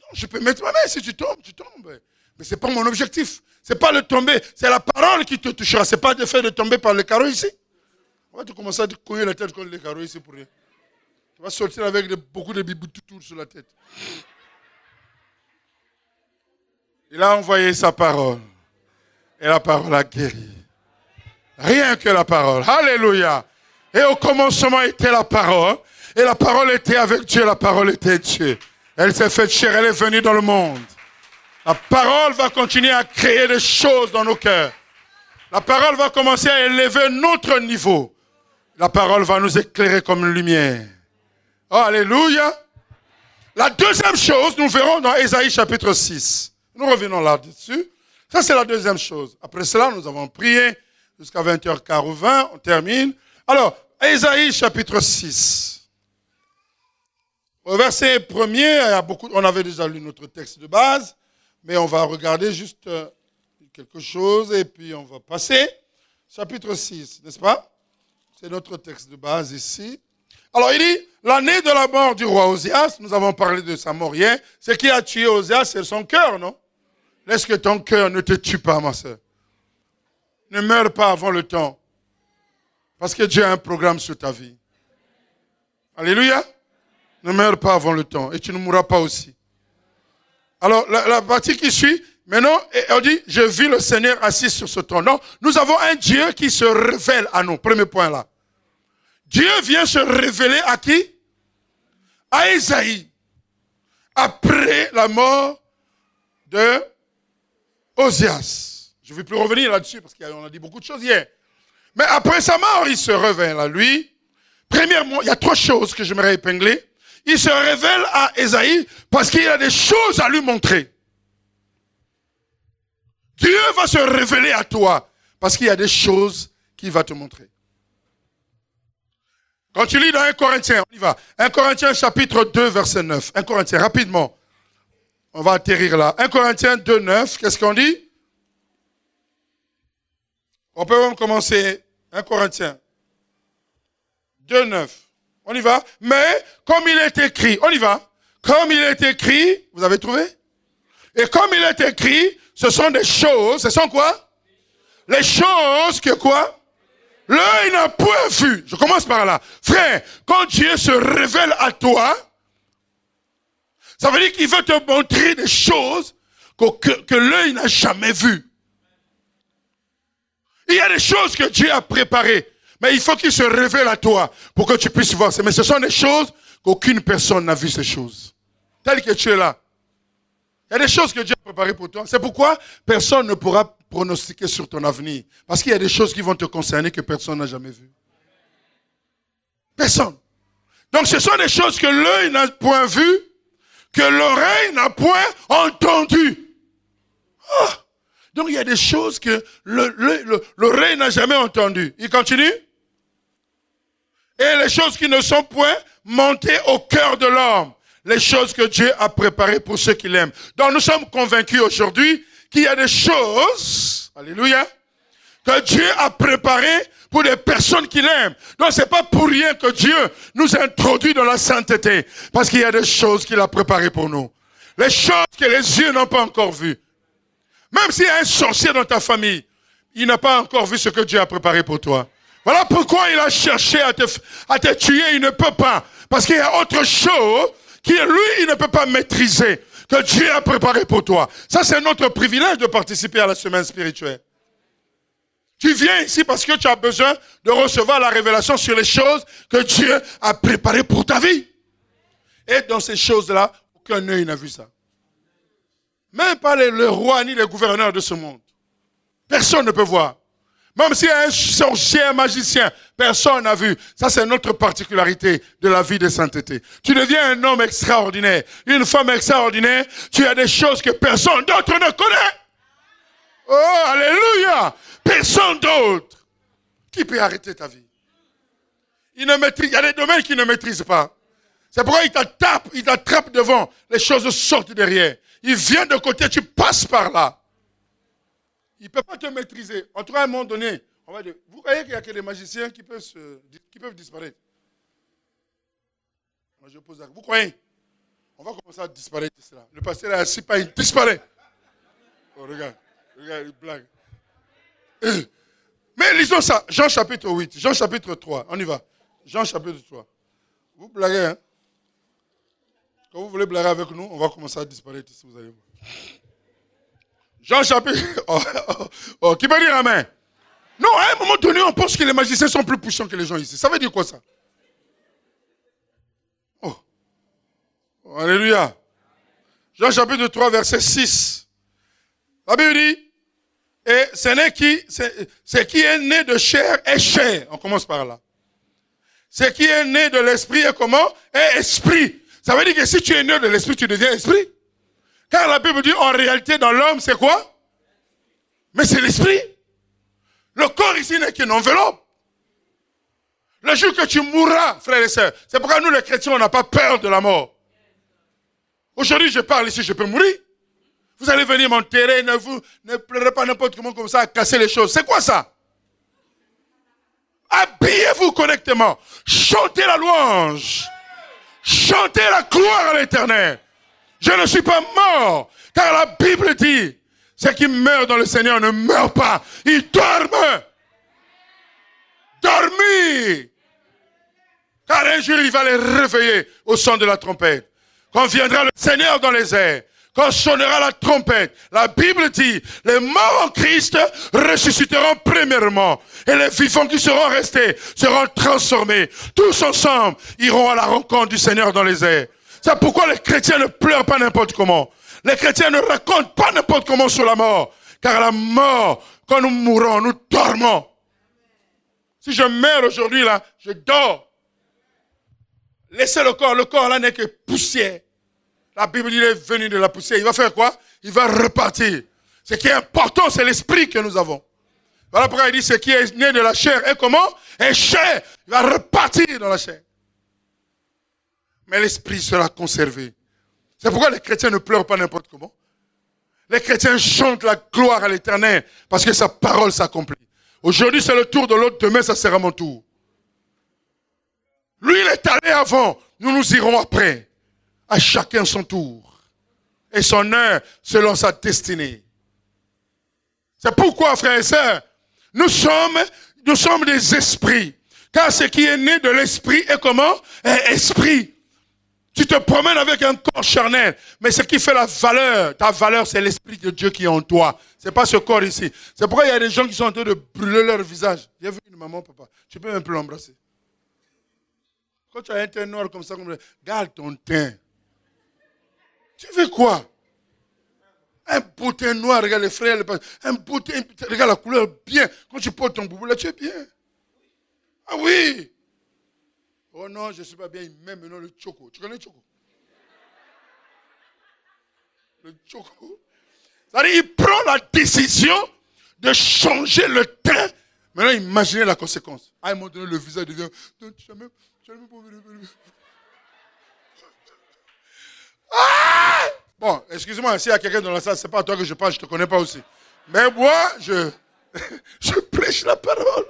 Non, je peux mettre ma main. Si tu tombes, tu tombes. Mais ce n'est pas mon objectif. Ce n'est pas le tomber. C'est la parole qui te touchera. Ce n'est pas de faire de tomber par le carreaux ici. On va te commencer à te couiller la tête contre les carreaux ici pour rien. Tu vas sortir avec beaucoup de biboutours sur la tête. Il a envoyé sa parole. Et la parole a guéri. Rien que la parole. Alléluia. Et au commencement était la parole. Et la parole était avec Dieu, la parole était Dieu. Elle s'est faite chère, elle est venue dans le monde. La parole va continuer à créer des choses dans nos cœurs. La parole va commencer à élever notre niveau. La parole va nous éclairer comme une lumière. alléluia. La deuxième chose, nous verrons dans Ésaïe chapitre 6. Nous revenons là-dessus. Ça, c'est la deuxième chose. Après cela, nous avons prié jusqu'à 20h40 ou 20. On termine. Alors, Ésaïe chapitre 6. Au verset 1er, beaucoup, on avait déjà lu notre texte de base, mais on va regarder juste euh, quelque chose et puis on va passer. Chapitre 6, n'est-ce pas C'est notre texte de base ici. Alors il dit, l'année de la mort du roi Osias, nous avons parlé de sa mort hier, ce qui a tué Osias, c'est son cœur, non Laisse que ton cœur ne te tue pas, ma soeur. Ne meurs pas avant le temps. Parce que Dieu a un programme sur ta vie. Alléluia. Ne meurs pas avant le temps et tu ne mourras pas aussi. Alors, la, la partie qui suit, maintenant, on dit, je vis le Seigneur assis sur ce trône. Non, nous avons un Dieu qui se révèle à nous. Premier point là. Dieu vient se révéler à qui À Isaïe. Après la mort de Osias. Je ne vais plus revenir là-dessus parce qu'on a dit beaucoup de choses hier. Mais après sa mort, il se révèle à lui. Premièrement, il y a trois choses que j'aimerais épingler. Il se révèle à Esaïe parce qu'il a des choses à lui montrer. Dieu va se révéler à toi parce qu'il y a des choses qu'il va te montrer. Quand tu lis dans 1 Corinthiens, on y va. 1 Corinthiens chapitre 2 verset 9. 1 Corinthiens, rapidement. On va atterrir là. 1 Corinthiens 2, 9, qu'est-ce qu'on dit on peut même commencer 1 Corinthiens 2, 9. On y va Mais comme il est écrit, on y va. Comme il est écrit, vous avez trouvé Et comme il est écrit, ce sont des choses, ce sont quoi Les choses que quoi L'œil n'a point vu. Je commence par là. Frère, quand Dieu se révèle à toi, ça veut dire qu'il veut te montrer des choses que, que l'œil n'a jamais vues. Il y a des choses que Dieu a préparées. Mais il faut qu'il se révèle à toi pour que tu puisses voir. Mais ce sont des choses qu'aucune personne n'a vu ces choses. Tel que tu es là. Il y a des choses que Dieu a préparées pour toi. C'est pourquoi personne ne pourra pronostiquer sur ton avenir. Parce qu'il y a des choses qui vont te concerner que personne n'a jamais vues. Personne. Donc ce sont des choses que l'œil n'a point vues, que l'oreille n'a point entendues. Oh donc il y a des choses que le, le, n'a jamais entendues. Il continue. Et les choses qui ne sont point montées au cœur de l'homme. Les choses que Dieu a préparées pour ceux qui l'aiment. Donc nous sommes convaincus aujourd'hui qu'il y a des choses, alléluia, que Dieu a préparées pour des personnes qu'il aime Donc c'est pas pour rien que Dieu nous introduit dans la sainteté. Parce qu'il y a des choses qu'il a préparées pour nous. Les choses que les yeux n'ont pas encore vues même s'il y a un sorcier dans ta famille, il n'a pas encore vu ce que Dieu a préparé pour toi. Voilà pourquoi il a cherché à te, tuer, il ne peut pas. Parce qu'il y a autre chose qui, lui, il ne peut pas maîtriser, que Dieu a préparé pour toi. Ça, c'est notre privilège de participer à la semaine spirituelle. Tu viens ici parce que tu as besoin de recevoir la révélation sur les choses que Dieu a préparées pour ta vie. Et dans ces choses-là, aucun œil n'a vu ça. Même pas le roi ni les gouverneurs de ce monde. Personne ne peut voir. Même si un sorcier, un magicien, personne n'a vu. Ça, c'est notre particularité de la vie de sainteté. Tu deviens un homme extraordinaire, une femme extraordinaire. Tu as des choses que personne d'autre ne connaît. Oh, alléluia! Personne d'autre qui peut arrêter ta vie. Il, ne maîtrise, il y a des domaines qu'il ne maîtrise pas. C'est pourquoi il t'attrape, il t'attrape devant. Les choses sortent derrière. Il vient de côté, tu passes par là. Il ne peut pas te maîtriser. En tout cas, à un moment donné, on va vous croyez qu'il y a que les magiciens qui peuvent, peuvent disparaître. je pose la Vous croyez On va commencer à disparaître cela. Le pasteur est assis, pas, il disparaît. Oh, regarde, regarde, il blague. Euh. Mais lisons ça. Jean chapitre 8, Jean chapitre 3, on y va. Jean chapitre 3. Vous blaguez, hein quand vous voulez blairer avec nous, on va commencer à disparaître ici, vous allez voir. Jean chapitre. Oh, oh, oh, qui peut dire Amen Non, à un moment donné, on pense que les magiciens sont plus puissants que les gens ici. Ça veut dire quoi ça Oh. Alléluia. Jean chapitre 3, verset 6. La Bible dit Et ce n'est qui, ce qui est né de chair est chair. On commence par là. Ce qui est né de l'esprit est comment Est esprit. Ça veut dire que si tu es né de l'esprit, tu deviens esprit. Car la Bible dit en réalité, dans l'homme, c'est quoi Mais c'est l'esprit. Le corps ici n'est qu'une enveloppe. Le jour que tu mourras, frères et sœurs, c'est pourquoi nous les chrétiens, on n'a pas peur de la mort. Aujourd'hui, je parle ici, je peux mourir. Vous allez venir m'enterrer, ne vous ne pleurez pas n'importe comment comme ça à casser les choses. C'est quoi ça Habillez-vous correctement. Chantez la louange. Chantez la gloire à l'éternel. Je ne suis pas mort, car la Bible dit, ceux qui meurent dans le Seigneur ne meurent pas, ils dorment. Dormir. Car un jour, il va les réveiller au son de la trompette. Quand viendra le Seigneur dans les airs, quand sonnera la trompette, la Bible dit, les morts en Christ ressusciteront premièrement, et les vivants qui seront restés seront transformés. Tous ensemble iront à la rencontre du Seigneur dans les airs. C'est pourquoi les chrétiens ne pleurent pas n'importe comment. Les chrétiens ne racontent pas n'importe comment sur la mort. Car la mort, quand nous mourons, nous dormons. Si je meurs aujourd'hui là, je dors. Laissez le corps. Le corps là n'est que poussière. La Bible dit, il est venu de la poussière. Il va faire quoi Il va repartir. Ce qui est important, c'est l'esprit que nous avons. Voilà pourquoi il dit, ce qui est né de la chair est comment Est chair. Il va repartir dans la chair. Mais l'esprit sera conservé. C'est pourquoi les chrétiens ne pleurent pas n'importe comment. Les chrétiens chantent la gloire à l'éternel parce que sa parole s'accomplit. Aujourd'hui, c'est le tour de l'autre, demain, ça sera mon tour. Lui, il est allé avant, nous nous irons après à chacun son tour et son heure selon sa destinée. C'est pourquoi, frères et sœurs, nous sommes, nous sommes des esprits. Car ce qui est né de l'esprit est comment Un esprit. Tu te promènes avec un corps charnel, mais ce qui fait la valeur, ta valeur, c'est l'esprit de Dieu qui est en toi. Ce n'est pas ce corps ici. C'est pourquoi il y a des gens qui sont en train de brûler leur visage. J'ai maman, papa. Tu peux même plus l'embrasser. Quand tu as un teint noir comme ça, garde ton teint. Tu veux quoi Un boutin noir, regarde les frères, un boutin, regarde la couleur bien. Quand tu portes ton boubou là, tu es bien. Ah oui Oh non, je ne suis pas bien, il m'aime, maintenant le choco. Tu connais le choco Le choco. dire il prend la décision de changer le train. Maintenant, imaginez la conséquence. Ah, un moment donné, le visage devient. Ah! bon, excuse-moi, s'il y a quelqu'un dans la salle, c'est pas toi que je parle, je te connais pas aussi. Mais moi, je, je prêche la parole.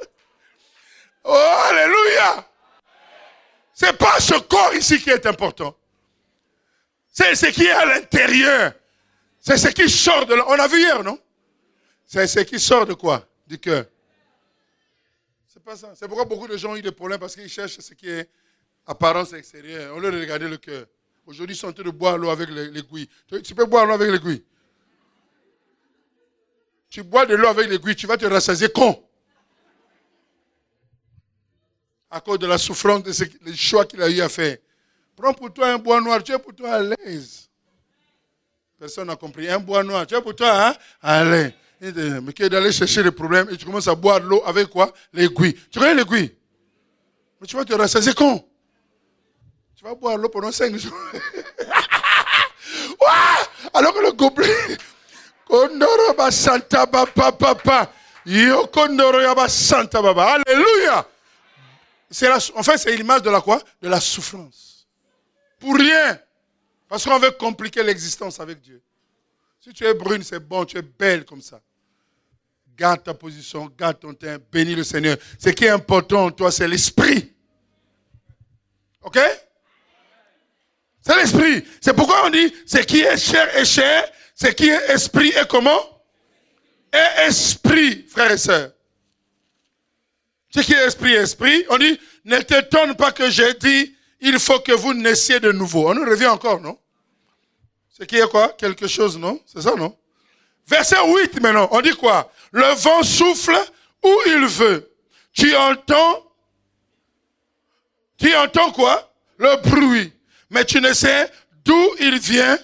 Alléluia. alléluia! C'est pas ce corps ici qui est important. C'est ce qui est à l'intérieur. C'est ce qui sort de là. On a vu hier, non? C'est ce qui sort de quoi? Du cœur. C'est pas ça. C'est pourquoi beaucoup de gens ont eu des problèmes parce qu'ils cherchent ce qui est apparence extérieure. On de regarder le cœur. Aujourd'hui, ils sont en train de boire l'eau avec l'aiguille. Tu peux boire l'eau avec l'aiguille. Tu bois de l'eau avec l'aiguille, tu vas te rassasier con. À cause de la souffrance de ce, choix qu'il a eu à faire. Prends pour toi un bois noir, tu es pour toi à l'aise. Personne n'a compris. Un bois noir, tu es pour toi hein, à l'aise. Mais qui est d'aller chercher le problème et tu commences à boire l'eau avec quoi L'aiguille. Tu connais l'aiguille Mais tu vas te rassasier con. Tu vas boire l'eau pendant cinq jours. Alors que le gobelet. Santa Baba Papa. Yo Santa Baba. Alléluia. La, en fait, c'est l'image de la quoi De la souffrance. Pour rien. Parce qu'on veut compliquer l'existence avec Dieu. Si tu es brune, c'est bon, tu es belle comme ça. Garde ta position, garde ton teint, bénis le Seigneur. Ce qui est important en toi, c'est l'esprit. OK c'est l'esprit. C'est pourquoi on dit, ce qui est cher est cher, ce qui est esprit est comment Est esprit, frères et sœurs. Ce qui est esprit est esprit. On dit, ne t'étonne pas que j'ai dit, il faut que vous naissiez de nouveau. On nous revient encore, non Ce qui est quoi Quelque chose, non C'est ça, non Verset 8 maintenant, on dit quoi Le vent souffle où il veut. Tu entends, tu entends quoi Le bruit mais tu ne sais d'où il vient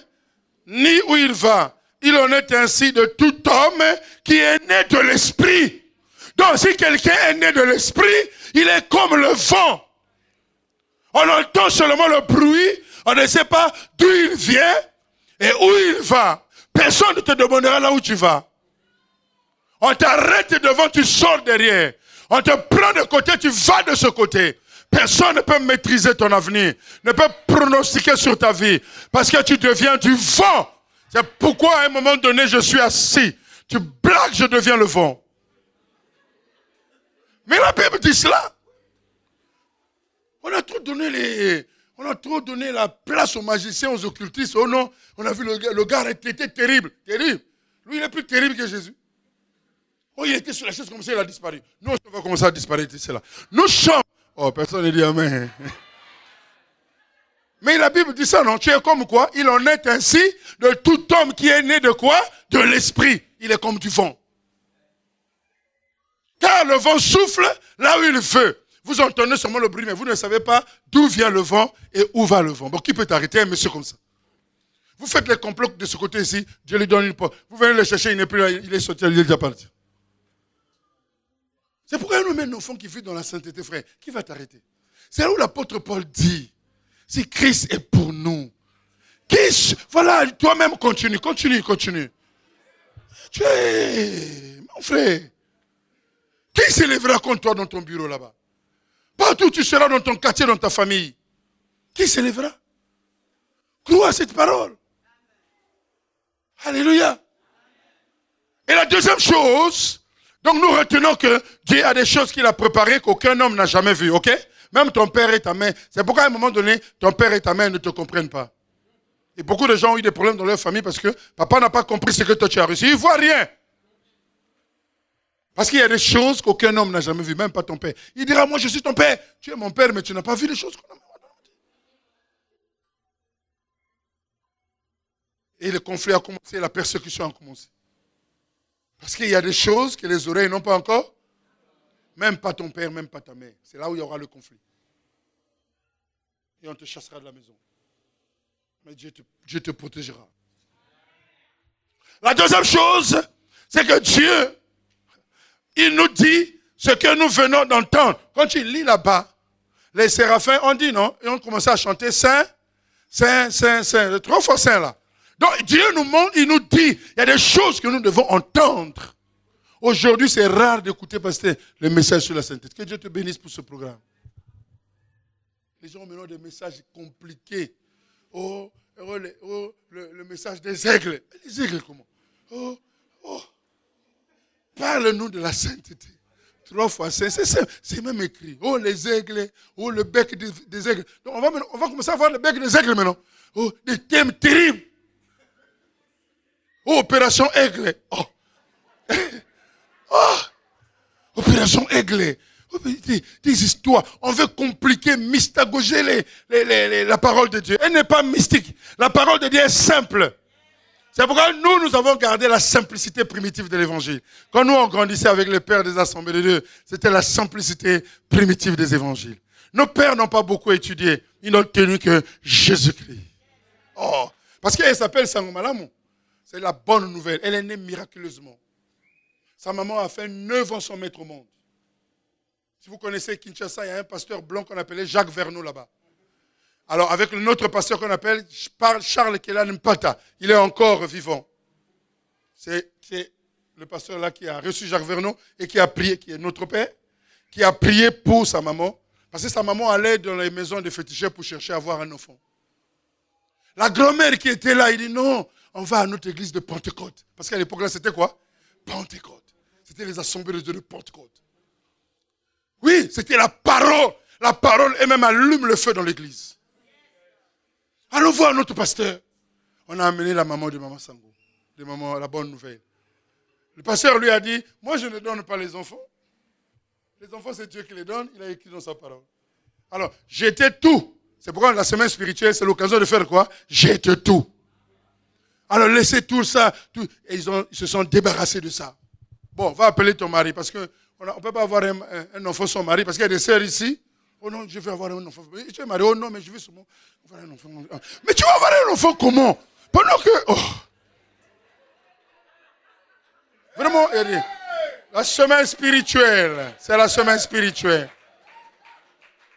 ni où il va. Il en est ainsi de tout homme qui est né de l'esprit. Donc si quelqu'un est né de l'esprit, il est comme le vent. On entend seulement le bruit, on ne sait pas d'où il vient et où il va. Personne ne te demandera là où tu vas. On t'arrête devant, tu sors derrière. On te prend de côté, tu vas de ce côté. Personne ne peut maîtriser ton avenir, ne peut pronostiquer sur ta vie, parce que tu deviens du vent. C'est pourquoi à un moment donné, je suis assis. Tu blagues, je deviens le vent. Mais la Bible dit cela. On a trop donné les, on a trop donné la place aux magiciens, aux occultistes. Oh non, on a vu le, le gars était terrible, terrible. Lui, il est plus terrible que Jésus. Oh, il était sur la chaise comme ça, il a disparu. Nous, on va commencer à disparaître, c'est là. Nous sommes Oh, personne ne dit Amen. Mais la Bible dit ça, non Tu es comme quoi Il en est ainsi de tout homme qui est né de quoi De l'esprit. Il est comme du vent. Car le vent souffle là où il veut. Vous entendez seulement le bruit, mais vous ne savez pas d'où vient le vent et où va le vent. Bon, qui peut arrêter un monsieur comme ça Vous faites les complots de ce côté ci Dieu lui donne une porte. Vous venez le chercher, il n'est plus là, il est sorti, il est déjà parti. C'est pourquoi nous mettons nos enfants qui vivent dans la sainteté, frère. Qui va t'arrêter C'est là où l'apôtre Paul dit, si Christ est pour nous, qui, voilà, toi-même continue, continue, continue. Tu es, mon frère, qui s'élèvera contre toi dans ton bureau là-bas Partout où tu seras, dans ton quartier, dans ta famille, qui s'élèvera Crois à cette parole. Alléluia. Et la deuxième chose, donc nous retenons que Dieu a des choses qu'il a préparées qu'aucun homme n'a jamais vues, ok Même ton père et ta mère. C'est pourquoi à un moment donné, ton père et ta mère ne te comprennent pas. Et beaucoup de gens ont eu des problèmes dans leur famille parce que papa n'a pas compris ce que toi tu as réussi. Il voit rien. Parce qu'il y a des choses qu'aucun homme n'a jamais vues, même pas ton père. Il dira, moi je suis ton père. Tu es mon père, mais tu n'as pas vu les choses qu'on a. Et le conflit a commencé, la persécution a commencé. Parce qu'il y a des choses que les oreilles n'ont pas encore. Même pas ton père, même pas ta mère. C'est là où il y aura le conflit. Et on te chassera de la maison. Mais Dieu te, protégera. La deuxième chose, c'est que Dieu, il nous dit ce que nous venons d'entendre. Quand tu lis là-bas, les séraphins ont dit non, et on commencé à chanter Saint, Saint, Saint, Saint, le trois fois Saint là. Donc Dieu nous montre, il nous dit, il y a des choses que nous devons entendre. Aujourd'hui, c'est rare d'écouter, pasteur, le message sur la sainteté. Que Dieu te bénisse pour ce programme. Les gens ont des messages compliqués. Oh, oh, le, oh, message des aigles. Les aigles, comment Oh, oh. Parle-nous de la sainteté. Trois fois cinq, c'est même écrit. Oh, les aigles, oh, le bec des, aigles. on va, on va commencer à voir le bec des aigles maintenant. Oh, des thèmes terribles. Oh, opération aigle. Oh. Ah. Opération aigle. Oh, des, histoires. On veut compliquer, mystagoger les, la parole de Dieu. Elle n'est pas mystique. La parole de Dieu est simple. C'est pourquoi nous, nous avons gardé la simplicité primitive de l'évangile. Quand nous, on grandissait avec les pères des assemblées de Dieu, c'était la simplicité primitive des évangiles. Nos pères n'ont pas beaucoup étudié. Ils n'ont tenu que Jésus-Christ. Oh. Parce qu'elle s'appelle Sangomalamu. C'est la bonne nouvelle. Elle est née miraculeusement. Sa maman a fait 9 ans sans mettre au monde. Si vous connaissez Kinshasa, il y a un pasteur blanc qu'on appelait Jacques Vernot là-bas. Alors, avec notre pasteur qu'on appelle Charles Kélan il est encore vivant. C'est le pasteur là qui a reçu Jacques Vernon et qui a prié, qui est notre père, qui a prié pour sa maman. Parce que sa maman allait dans les maisons des féticheurs pour chercher à avoir un enfant. La grand-mère qui était là, il dit non, on va à notre église de Pentecôte. Parce qu'à l'époque-là, c'était quoi Pentecôte. C'était les assemblées de Dieu Pentecôte. Oui, c'était la parole. La parole elle-même allume le feu dans l'église. Allons voir notre pasteur. On a amené la maman de Maman Sango, de maman, la bonne nouvelle. Le pasteur lui a dit, moi je ne donne pas les enfants. Les enfants, c'est Dieu qui les donne, il a écrit dans sa parole. Alors, j'étais tout. C'est pourquoi la semaine spirituelle, c'est l'occasion de faire quoi J'étais tout. Alors laissez tout ça. et ils, se sont débarrassés de ça. Bon, va appeler ton mari parce que on ne peut pas avoir un, enfant sans mari parce qu'il y a des sœurs ici. Oh non, je veux avoir un enfant. Tu es marié. Oh non, mais je veux seulement avoir un enfant. Mais tu vas avoir un enfant comment Pendant que. Oh. Vraiment, la semaine spirituelle, c'est la semaine spirituelle.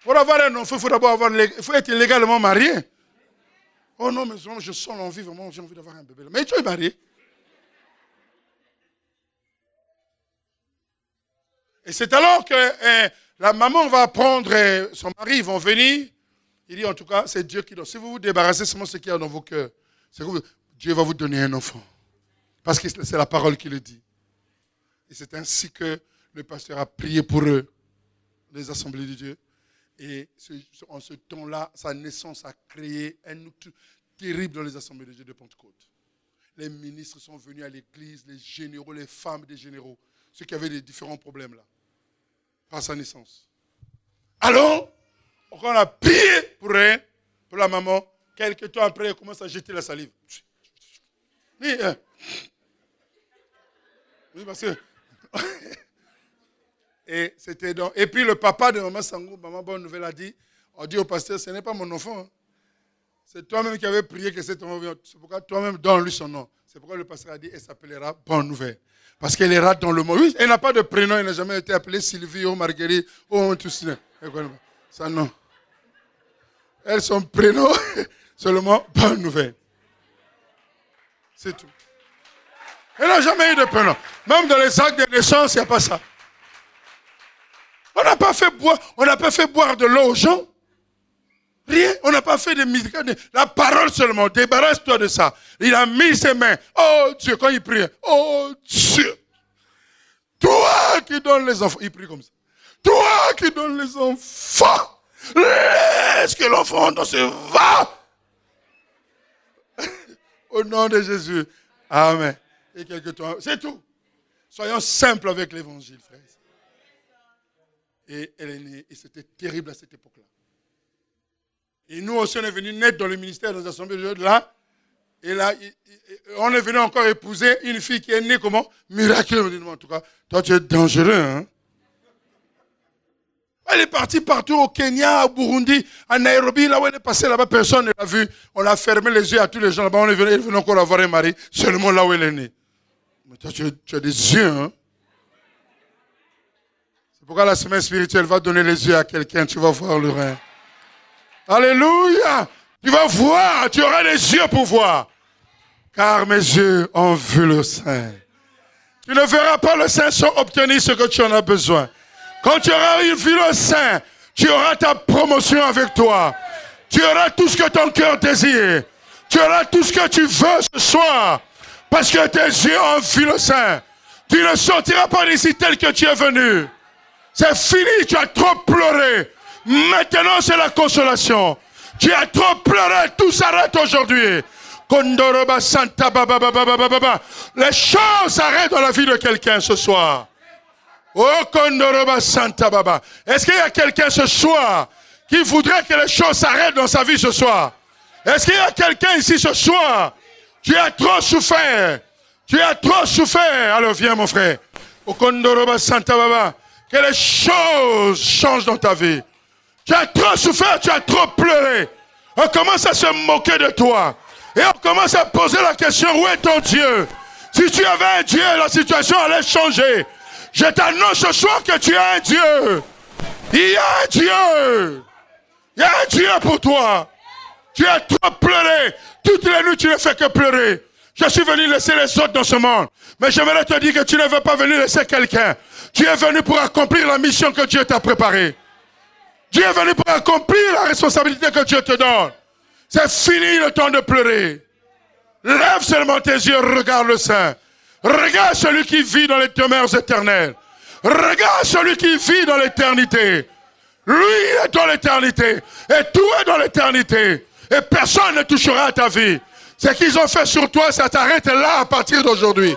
Pour avoir un enfant, il faut d'abord il faut être légalement marié. Oh non, mais je sens l'envie, vraiment, j'ai envie d'avoir un bébé. Mais tu es marié. » Et c'est alors que eh, la maman va prendre eh, son mari, ils vont venir. Il dit en tout cas, c'est Dieu qui donne. Si vous vous débarrassez seulement ce qu'il y a dans vos cœurs, que Dieu va vous donner un enfant. Parce que c'est la parole qui le dit. Et c'est ainsi que le pasteur a prié pour eux, les assemblées de Dieu. Et en ce temps-là, sa naissance a créé un outil terrible dans les assemblées de de Pentecôte. Les ministres sont venus à l'église, les généraux, les femmes des généraux, ceux qui avaient des différents problèmes là, par sa naissance. Alors, on a pillé pour elle, pour la maman. Quelques temps après, elle commence à jeter la salive. Hein. oui parce que Et c'était donc. Et puis le papa de Maman Sangou, Maman Bonne Nouvelle, a dit on dit au pasteur, ce n'est pas mon enfant. Hein. C'est toi-même qui avais prié que cet enfant vienne. C'est pourquoi toi-même donne-lui son nom. C'est pourquoi le pasteur a dit elle s'appellera Bonne Nouvelle. Parce qu'elle ira dans le monde. Oui, elle n'a pas de prénom, elle n'a jamais été appelée Sylvie ou Marguerite ou tout cela. Ça, non. Elle, son prénom, seulement Bonne Nouvelle. C'est tout. Elle n'a jamais eu de prénom. Même dans les actes de naissance, il n'y a pas ça. On n'a pas fait boire, on n'a pas fait boire de l'eau aux gens. Rien, on n'a pas fait de musique. La parole seulement, débarrasse-toi de ça. Il a mis ses mains. Oh Dieu, quand il priait. oh Dieu. Toi qui donnes les enfants, il prie comme ça. Toi qui donnes les enfants, laisse que l'enfant dans ce va. Au nom de Jésus. Amen. Et temps, c'est tout. Soyons simples avec l'évangile, frères et elle est née. Et c'était terrible à cette époque-là. Et nous aussi, on est venus naître dans le ministère dans l'Assemblée de là. Et là, on est venu encore épouser une fille qui est née comment Miracle, en tout cas. Toi, tu es dangereux, hein elle est partie partout au Kenya, au Burundi, à Nairobi, là où elle est passée là-bas, personne ne l'a vue. On a fermé les yeux à tous les gens là-bas, on est venu, elle est venue encore avoir un mari, seulement là où elle est née. Mais toi, tu as des yeux, hein pourquoi la semaine spirituelle va donner les yeux à quelqu'un, tu vas voir le rein. Alléluia. Tu vas voir, tu auras les yeux pour voir. Car mes yeux ont vu le Saint. Tu ne verras pas le Saint sans obtenir ce que tu en as besoin. Quand tu auras vu le Saint, tu auras ta promotion avec toi. Tu auras tout ce que ton cœur désire. Tu auras tout ce que tu veux ce soir. Parce que tes yeux ont vu le Saint. Tu ne sortiras pas d'ici tel que tu es venu. C'est fini, tu as trop pleuré. Maintenant, c'est la consolation. Tu as trop pleuré, tout s'arrête aujourd'hui. Santa Baba Les choses s'arrêtent dans la vie de quelqu'un ce soir. Oh Kondoroba Santa Baba. Est-ce qu'il y a quelqu'un ce soir qui voudrait que les choses s'arrêtent dans sa vie ce soir Est-ce qu'il y a quelqu'un ici ce soir Tu as trop souffert. Tu as trop souffert. Alors viens mon frère. Oh Kondoroba Santa Baba que les choses changent dans ta vie. Tu as trop souffert, tu as trop pleuré. On commence à se moquer de toi. Et on commence à poser la question, où est ton Dieu Si tu avais un Dieu, la situation allait changer. Je t'annonce ce soir que tu as un Dieu. Il y a un Dieu. Il y a un Dieu pour toi. Tu as trop pleuré. Toutes les nuits, tu ne fais que pleurer. Je suis venu laisser les autres dans ce monde. Mais je te dire que tu ne veux pas venir laisser quelqu'un. Tu es venu pour accomplir la mission que Dieu t'a préparée. Tu est venu pour accomplir la responsabilité que Dieu te donne. C'est fini le temps de pleurer. Lève seulement tes yeux, regarde le Saint. Regarde celui qui vit dans les demeures éternelles. Regarde celui qui vit dans l'éternité. Lui est dans l'éternité. Et tout est dans l'éternité. Et personne ne touchera à ta vie. Ce qu'ils ont fait sur toi, ça t'arrête là à partir d'aujourd'hui.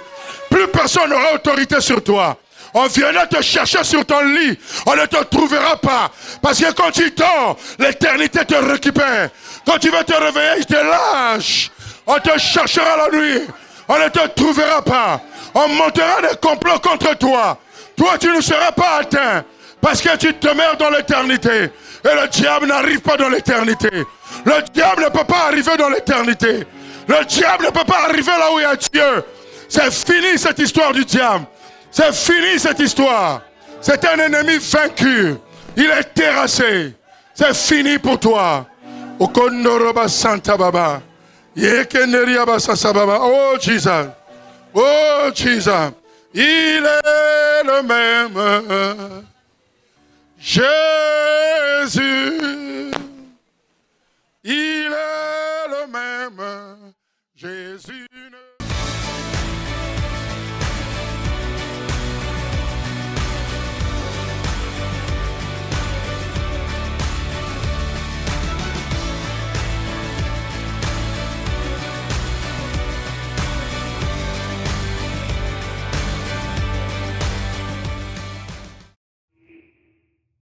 Plus personne n'aura autorité sur toi. On viendra te chercher sur ton lit. On ne te trouvera pas. Parce que quand tu dors, l'éternité te récupère. Quand tu veux te réveiller, je te lâche. On te cherchera la nuit. On ne te trouvera pas. On montera des complots contre toi. Toi, tu ne seras pas atteint. Parce que tu te mets dans l'éternité. Et le diable n'arrive pas dans l'éternité. Le diable ne peut pas arriver dans l'éternité. Le diable ne peut pas arriver là où il y a Dieu. C'est fini cette histoire du diable. C'est fini cette histoire. C'est un ennemi vaincu. Il est terrassé. C'est fini pour toi. Oh Jesus. Oh Jesus. Il est le même. Jésus. Il est Jésus.